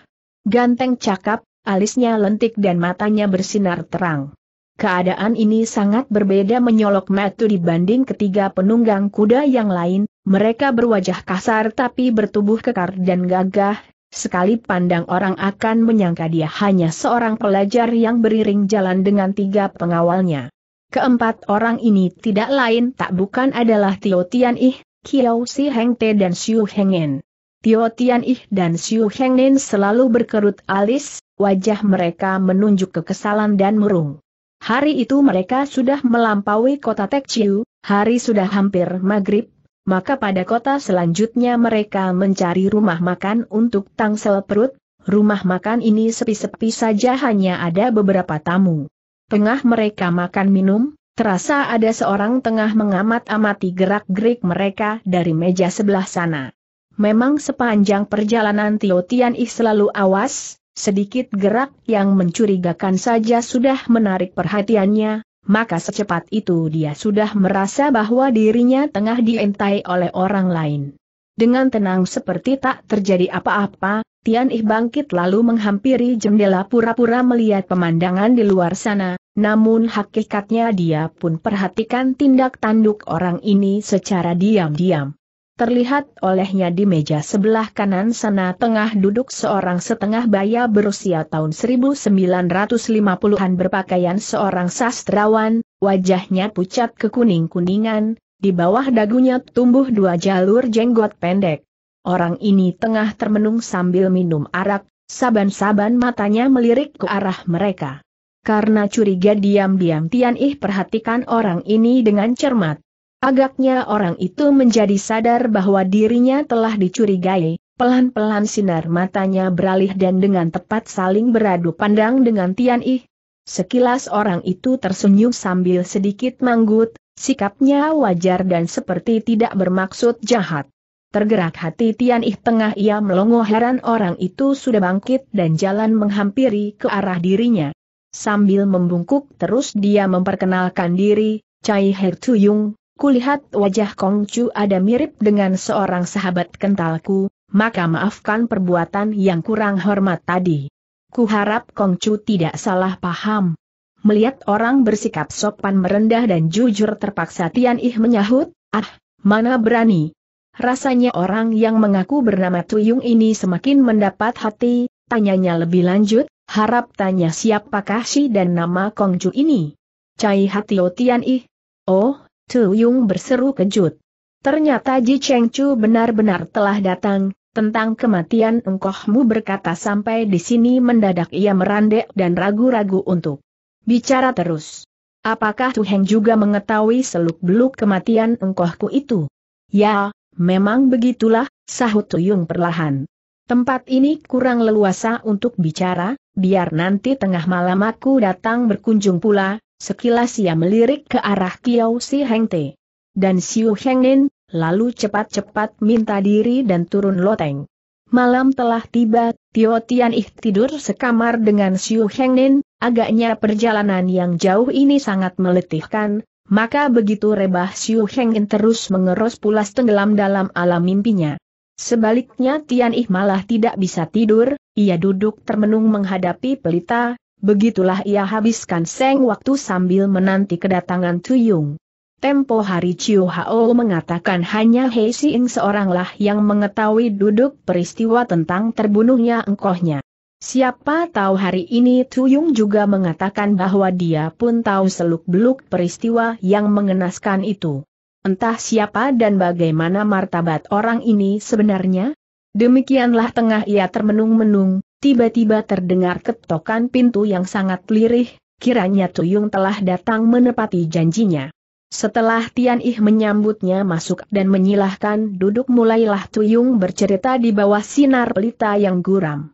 Ganteng cakap, alisnya lentik dan matanya bersinar terang. Keadaan ini sangat berbeda menyolok metu dibanding ketiga penunggang kuda yang lain, mereka berwajah kasar tapi bertubuh kekar dan gagah, sekali pandang orang akan menyangka dia hanya seorang pelajar yang beriring jalan dengan tiga pengawalnya. Keempat orang ini tidak lain tak bukan adalah Tio Tian Ih, Kiao Si Heng Te dan Xiu Hengen. Tio Tian Ih dan Xiu Hengen selalu berkerut alis, wajah mereka menunjuk kekesalan dan murung. Hari itu mereka sudah melampaui kota Tekciu, hari sudah hampir maghrib, maka pada kota selanjutnya mereka mencari rumah makan untuk tangsel perut, rumah makan ini sepi-sepi saja hanya ada beberapa tamu. Tengah mereka makan minum, terasa ada seorang tengah mengamat-amati gerak-gerik mereka dari meja sebelah sana. Memang sepanjang perjalanan Tio Tian Ih selalu awas, Sedikit gerak yang mencurigakan saja sudah menarik perhatiannya, maka secepat itu dia sudah merasa bahwa dirinya tengah diintai oleh orang lain. Dengan tenang seperti tak terjadi apa-apa, Tian Ih bangkit lalu menghampiri jendela pura-pura melihat pemandangan di luar sana, namun hakikatnya dia pun perhatikan tindak tanduk orang ini secara diam-diam. Terlihat olehnya di meja sebelah kanan sana tengah duduk seorang setengah baya berusia tahun 1950-an berpakaian seorang sastrawan, wajahnya pucat kekuning-kuningan, di bawah dagunya tumbuh dua jalur jenggot pendek. Orang ini tengah termenung sambil minum arak, saban-saban matanya melirik ke arah mereka. Karena curiga diam-diam Tian Ih perhatikan orang ini dengan cermat. Agaknya orang itu menjadi sadar bahwa dirinya telah dicurigai, pelan-pelan sinar matanya beralih dan dengan tepat saling beradu pandang dengan Tian Yi. Sekilas orang itu tersenyum sambil sedikit manggut, sikapnya wajar dan seperti tidak bermaksud jahat. Tergerak hati Tian Yi tengah ia melongo heran orang itu sudah bangkit dan jalan menghampiri ke arah dirinya. Sambil membungkuk terus dia memperkenalkan diri, Cai Her Tuyung, kulihat wajah Kongcu ada mirip dengan seorang sahabat kentalku, maka maafkan perbuatan yang kurang hormat tadi. Kuharap Kongcu tidak salah paham. Melihat orang bersikap sopan merendah dan jujur terpaksa Tian Ih menyahut, ah, mana berani. Rasanya orang yang mengaku bernama Tuyung ini semakin mendapat hati, tanyanya lebih lanjut, harap tanya siapakah si dan nama Kongcu ini. Cai Hatio Tian Ih. Oh, Chu Yung berseru kejut. Ternyata Ji Cheng Chu benar-benar telah datang, tentang kematian engkohmu berkata sampai di sini mendadak ia merandek dan ragu-ragu untuk bicara terus. Apakah Tuheng juga mengetahui seluk-beluk kematian engkohku itu? Ya, memang begitulah, sahut Tuyung perlahan. Tempat ini kurang leluasa untuk bicara, biar nanti tengah malam aku datang berkunjung pula, Sekilas ia melirik ke arah Kiao Si Heng Te. Dan Siu Heng Nin, lalu cepat-cepat minta diri dan turun loteng. Malam telah tiba, Tio Tian Ih tidur sekamar dengan Siu Heng Nin, agaknya perjalanan yang jauh ini sangat meletihkan, maka begitu rebah Siu Heng Nin terus mengeros pulas tenggelam dalam alam mimpinya. Sebaliknya Tian Ih malah tidak bisa tidur, ia duduk termenung menghadapi pelita, Begitulah ia habiskan seng waktu sambil menanti kedatangan Tuyung. Tempo hari Chiu Hao mengatakan hanya Hei Siing seoranglah yang mengetahui duduk peristiwa tentang terbunuhnya engkohnya. Siapa tahu hari ini Tuyung juga mengatakan bahwa dia pun tahu seluk-beluk peristiwa yang mengenaskan itu. Entah siapa dan bagaimana martabat orang ini sebenarnya? Demikianlah tengah ia termenung-menung, tiba-tiba terdengar ketokan pintu yang sangat lirih, kiranya Tuyung telah datang menepati janjinya. Setelah Tian Ih menyambutnya masuk dan menyilahkan duduk mulailah Tuyung bercerita di bawah sinar pelita yang guram.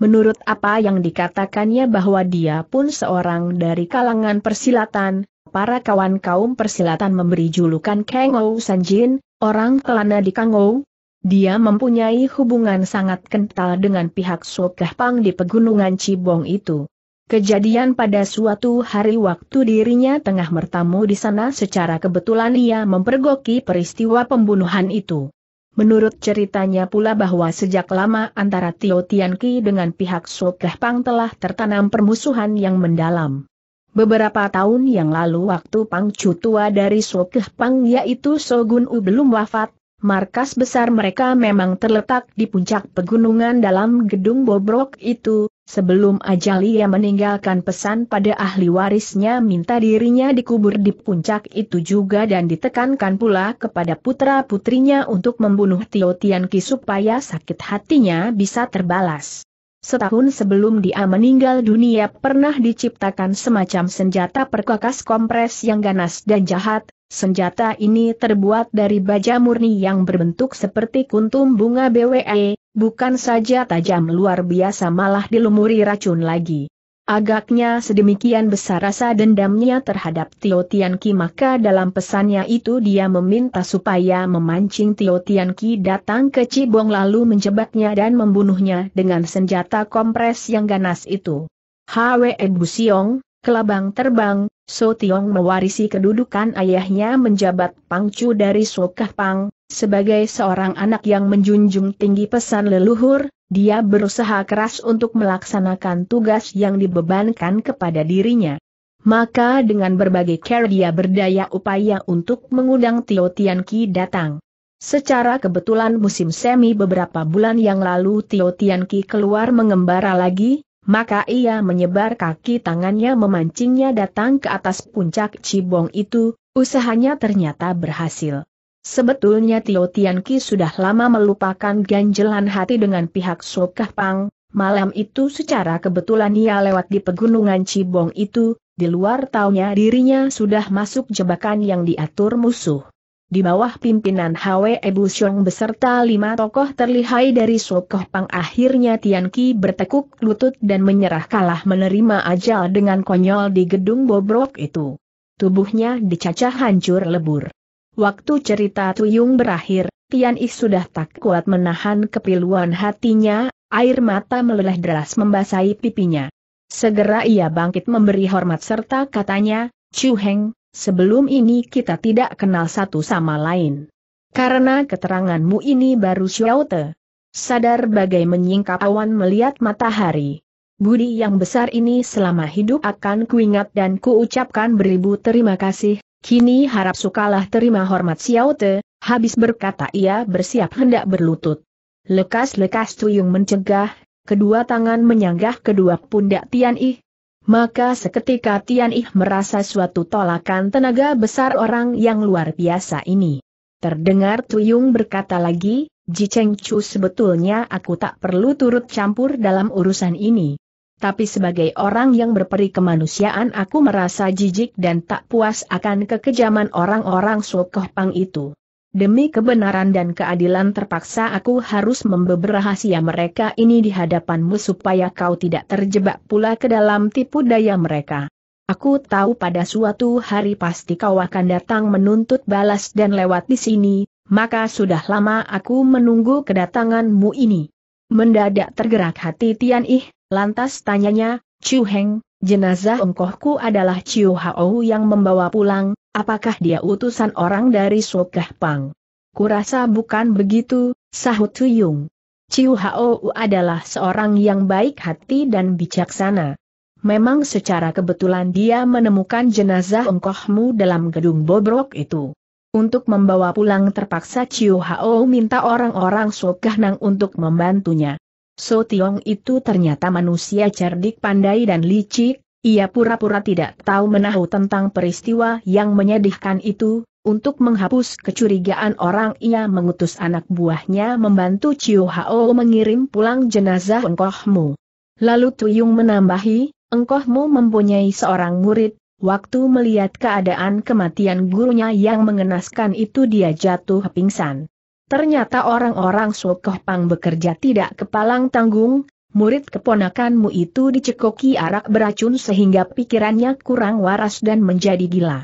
Menurut apa yang dikatakannya bahwa dia pun seorang dari kalangan persilatan, para kawan kaum persilatan memberi julukan Kengou Sanjin, orang kelana di Kangou. Dia mempunyai hubungan sangat kental dengan pihak Sokah Pang di pegunungan Cibong itu. Kejadian pada suatu hari waktu dirinya tengah bertamu di sana secara kebetulan ia mempergoki peristiwa pembunuhan itu. Menurut ceritanya pula bahwa sejak lama antara Tio Tianqi dengan pihak Sokah Pang telah tertanam permusuhan yang mendalam. Beberapa tahun yang lalu waktu Pang Chu tua dari Sokah Pang yaitu Sogun U belum wafat, markas besar mereka memang terletak di puncak pegunungan dalam gedung bobrok itu, sebelum Ajalia meninggalkan pesan pada ahli warisnya minta dirinya dikubur di puncak itu juga dan ditekankan pula kepada putra-putrinya untuk membunuh Tio Tianki supaya sakit hatinya bisa terbalas. Setahun sebelum dia meninggal dunia pernah diciptakan semacam senjata perkakas kompres yang ganas dan jahat, Senjata ini terbuat dari baja murni yang berbentuk seperti kuntum bunga BWE, bukan saja tajam luar biasa malah dilumuri racun lagi. Agaknya sedemikian besar rasa dendamnya terhadap Tio Tian Ki maka dalam pesannya itu dia meminta supaya memancing Tio Tian Ki datang ke Cibong lalu menjebaknya dan membunuhnya dengan senjata kompres yang ganas itu. Hwe Bu Siong, kelabang terbang, So Tiong mewarisi kedudukan ayahnya menjabat pangcu dari Sokah Pang, sebagai seorang anak yang menjunjung tinggi pesan leluhur, dia berusaha keras untuk melaksanakan tugas yang dibebankan kepada dirinya. Maka dengan berbagai cara dia berdaya upaya untuk mengundang Tio Tian Ki datang. Secara kebetulan musim semi beberapa bulan yang lalu Tio Tian Ki keluar mengembara lagi, maka ia menyebar kaki tangannya memancingnya datang ke atas puncak Cibong itu, usahanya ternyata berhasil. Sebetulnya Tio Tianqi sudah lama melupakan ganjelan hati dengan pihak Sokah Pang, malam itu secara kebetulan ia lewat di pegunungan Cibong itu, di luar taunya dirinya sudah masuk jebakan yang diatur musuh di bawah pimpinan Hwe Busyong beserta lima tokoh terlihai dari Sokoh Pang akhirnya Tian Ki bertekuk lutut dan menyerah kalah menerima ajal dengan konyol di gedung bobrok itu. Tubuhnya dicacah hancur lebur. Waktu cerita Tuyung berakhir, Tian Yi sudah tak kuat menahan kepiluan hatinya, air mata meleleh deras membasahi pipinya. Segera ia bangkit memberi hormat serta katanya, Chu Heng, Sebelum ini kita tidak kenal satu sama lain. Karena keteranganmu ini baru Xiaote. Sadar bagai menyingkap awan melihat matahari. Budi yang besar ini selama hidup akan kuingat dan kuucapkan beribu terima kasih, kini harap sukalah terima hormat Xiaote, habis berkata ia bersiap hendak berlutut. Lekas-lekas Tuyung mencegah, kedua tangan menyanggah kedua pundak Tian Yi, maka seketika Tian Ih merasa suatu tolakan tenaga besar orang yang luar biasa ini. Terdengar Tuyung berkata lagi, Ji Cheng Chu sebetulnya aku tak perlu turut campur dalam urusan ini. Tapi sebagai orang yang berperi kemanusiaan aku merasa jijik dan tak puas akan kekejaman orang-orang Sokoh Pang itu. Demi kebenaran dan keadilan terpaksa aku harus membeber rahasia mereka ini di hadapanmu supaya kau tidak terjebak pula ke dalam tipu daya mereka. Aku tahu pada suatu hari pasti kau akan datang menuntut balas dan lewat di sini, maka sudah lama aku menunggu kedatanganmu ini. Mendadak tergerak hati Tian Ih, lantas tanyanya, Chu Heng, jenazah engkohku adalah Chiu Hao yang membawa pulang, Apakah dia utusan orang dari Sokah Pang? Kurasa bukan begitu, sahut Tuyung. Ciu Hou adalah seorang yang baik hati dan bijaksana. Memang secara kebetulan dia menemukan jenazah engkohmu dalam gedung bobrok itu. Untuk membawa pulang terpaksa Ciu Hao minta orang-orang Sokah Nang untuk membantunya. So Tiong itu ternyata manusia cerdik pandai dan licik, ia pura-pura tidak tahu menahu tentang peristiwa yang menyedihkan itu, untuk menghapus kecurigaan orang ia mengutus anak buahnya membantu Chiu Hao mengirim pulang jenazah engkohmu. Lalu Tuyung menambahi, engkohmu mempunyai seorang murid, waktu melihat keadaan kematian gurunya yang mengenaskan itu dia jatuh pingsan. Ternyata orang-orang Sukoh Pang bekerja tidak kepalang tanggung, murid keponakanmu itu dicekoki arak beracun sehingga pikirannya kurang waras dan menjadi gila.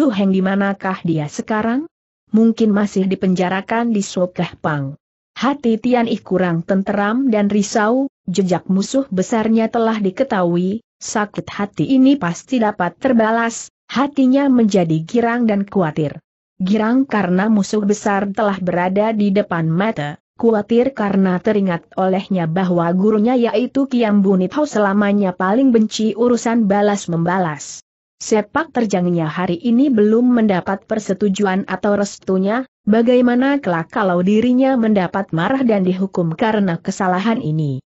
Heng di manakah dia sekarang? Mungkin masih dipenjarakan di Sokeh Pang. Hati Tian Ih kurang tenteram dan risau, jejak musuh besarnya telah diketahui, sakit hati ini pasti dapat terbalas, hatinya menjadi girang dan khawatir girang karena musuh besar telah berada di depan mata. Kuatir karena teringat olehnya bahwa gurunya yaitu Kiam Bunitho selamanya paling benci urusan balas-membalas. Sepak terjangnya hari ini belum mendapat persetujuan atau restunya, bagaimana kelak kalau dirinya mendapat marah dan dihukum karena kesalahan ini.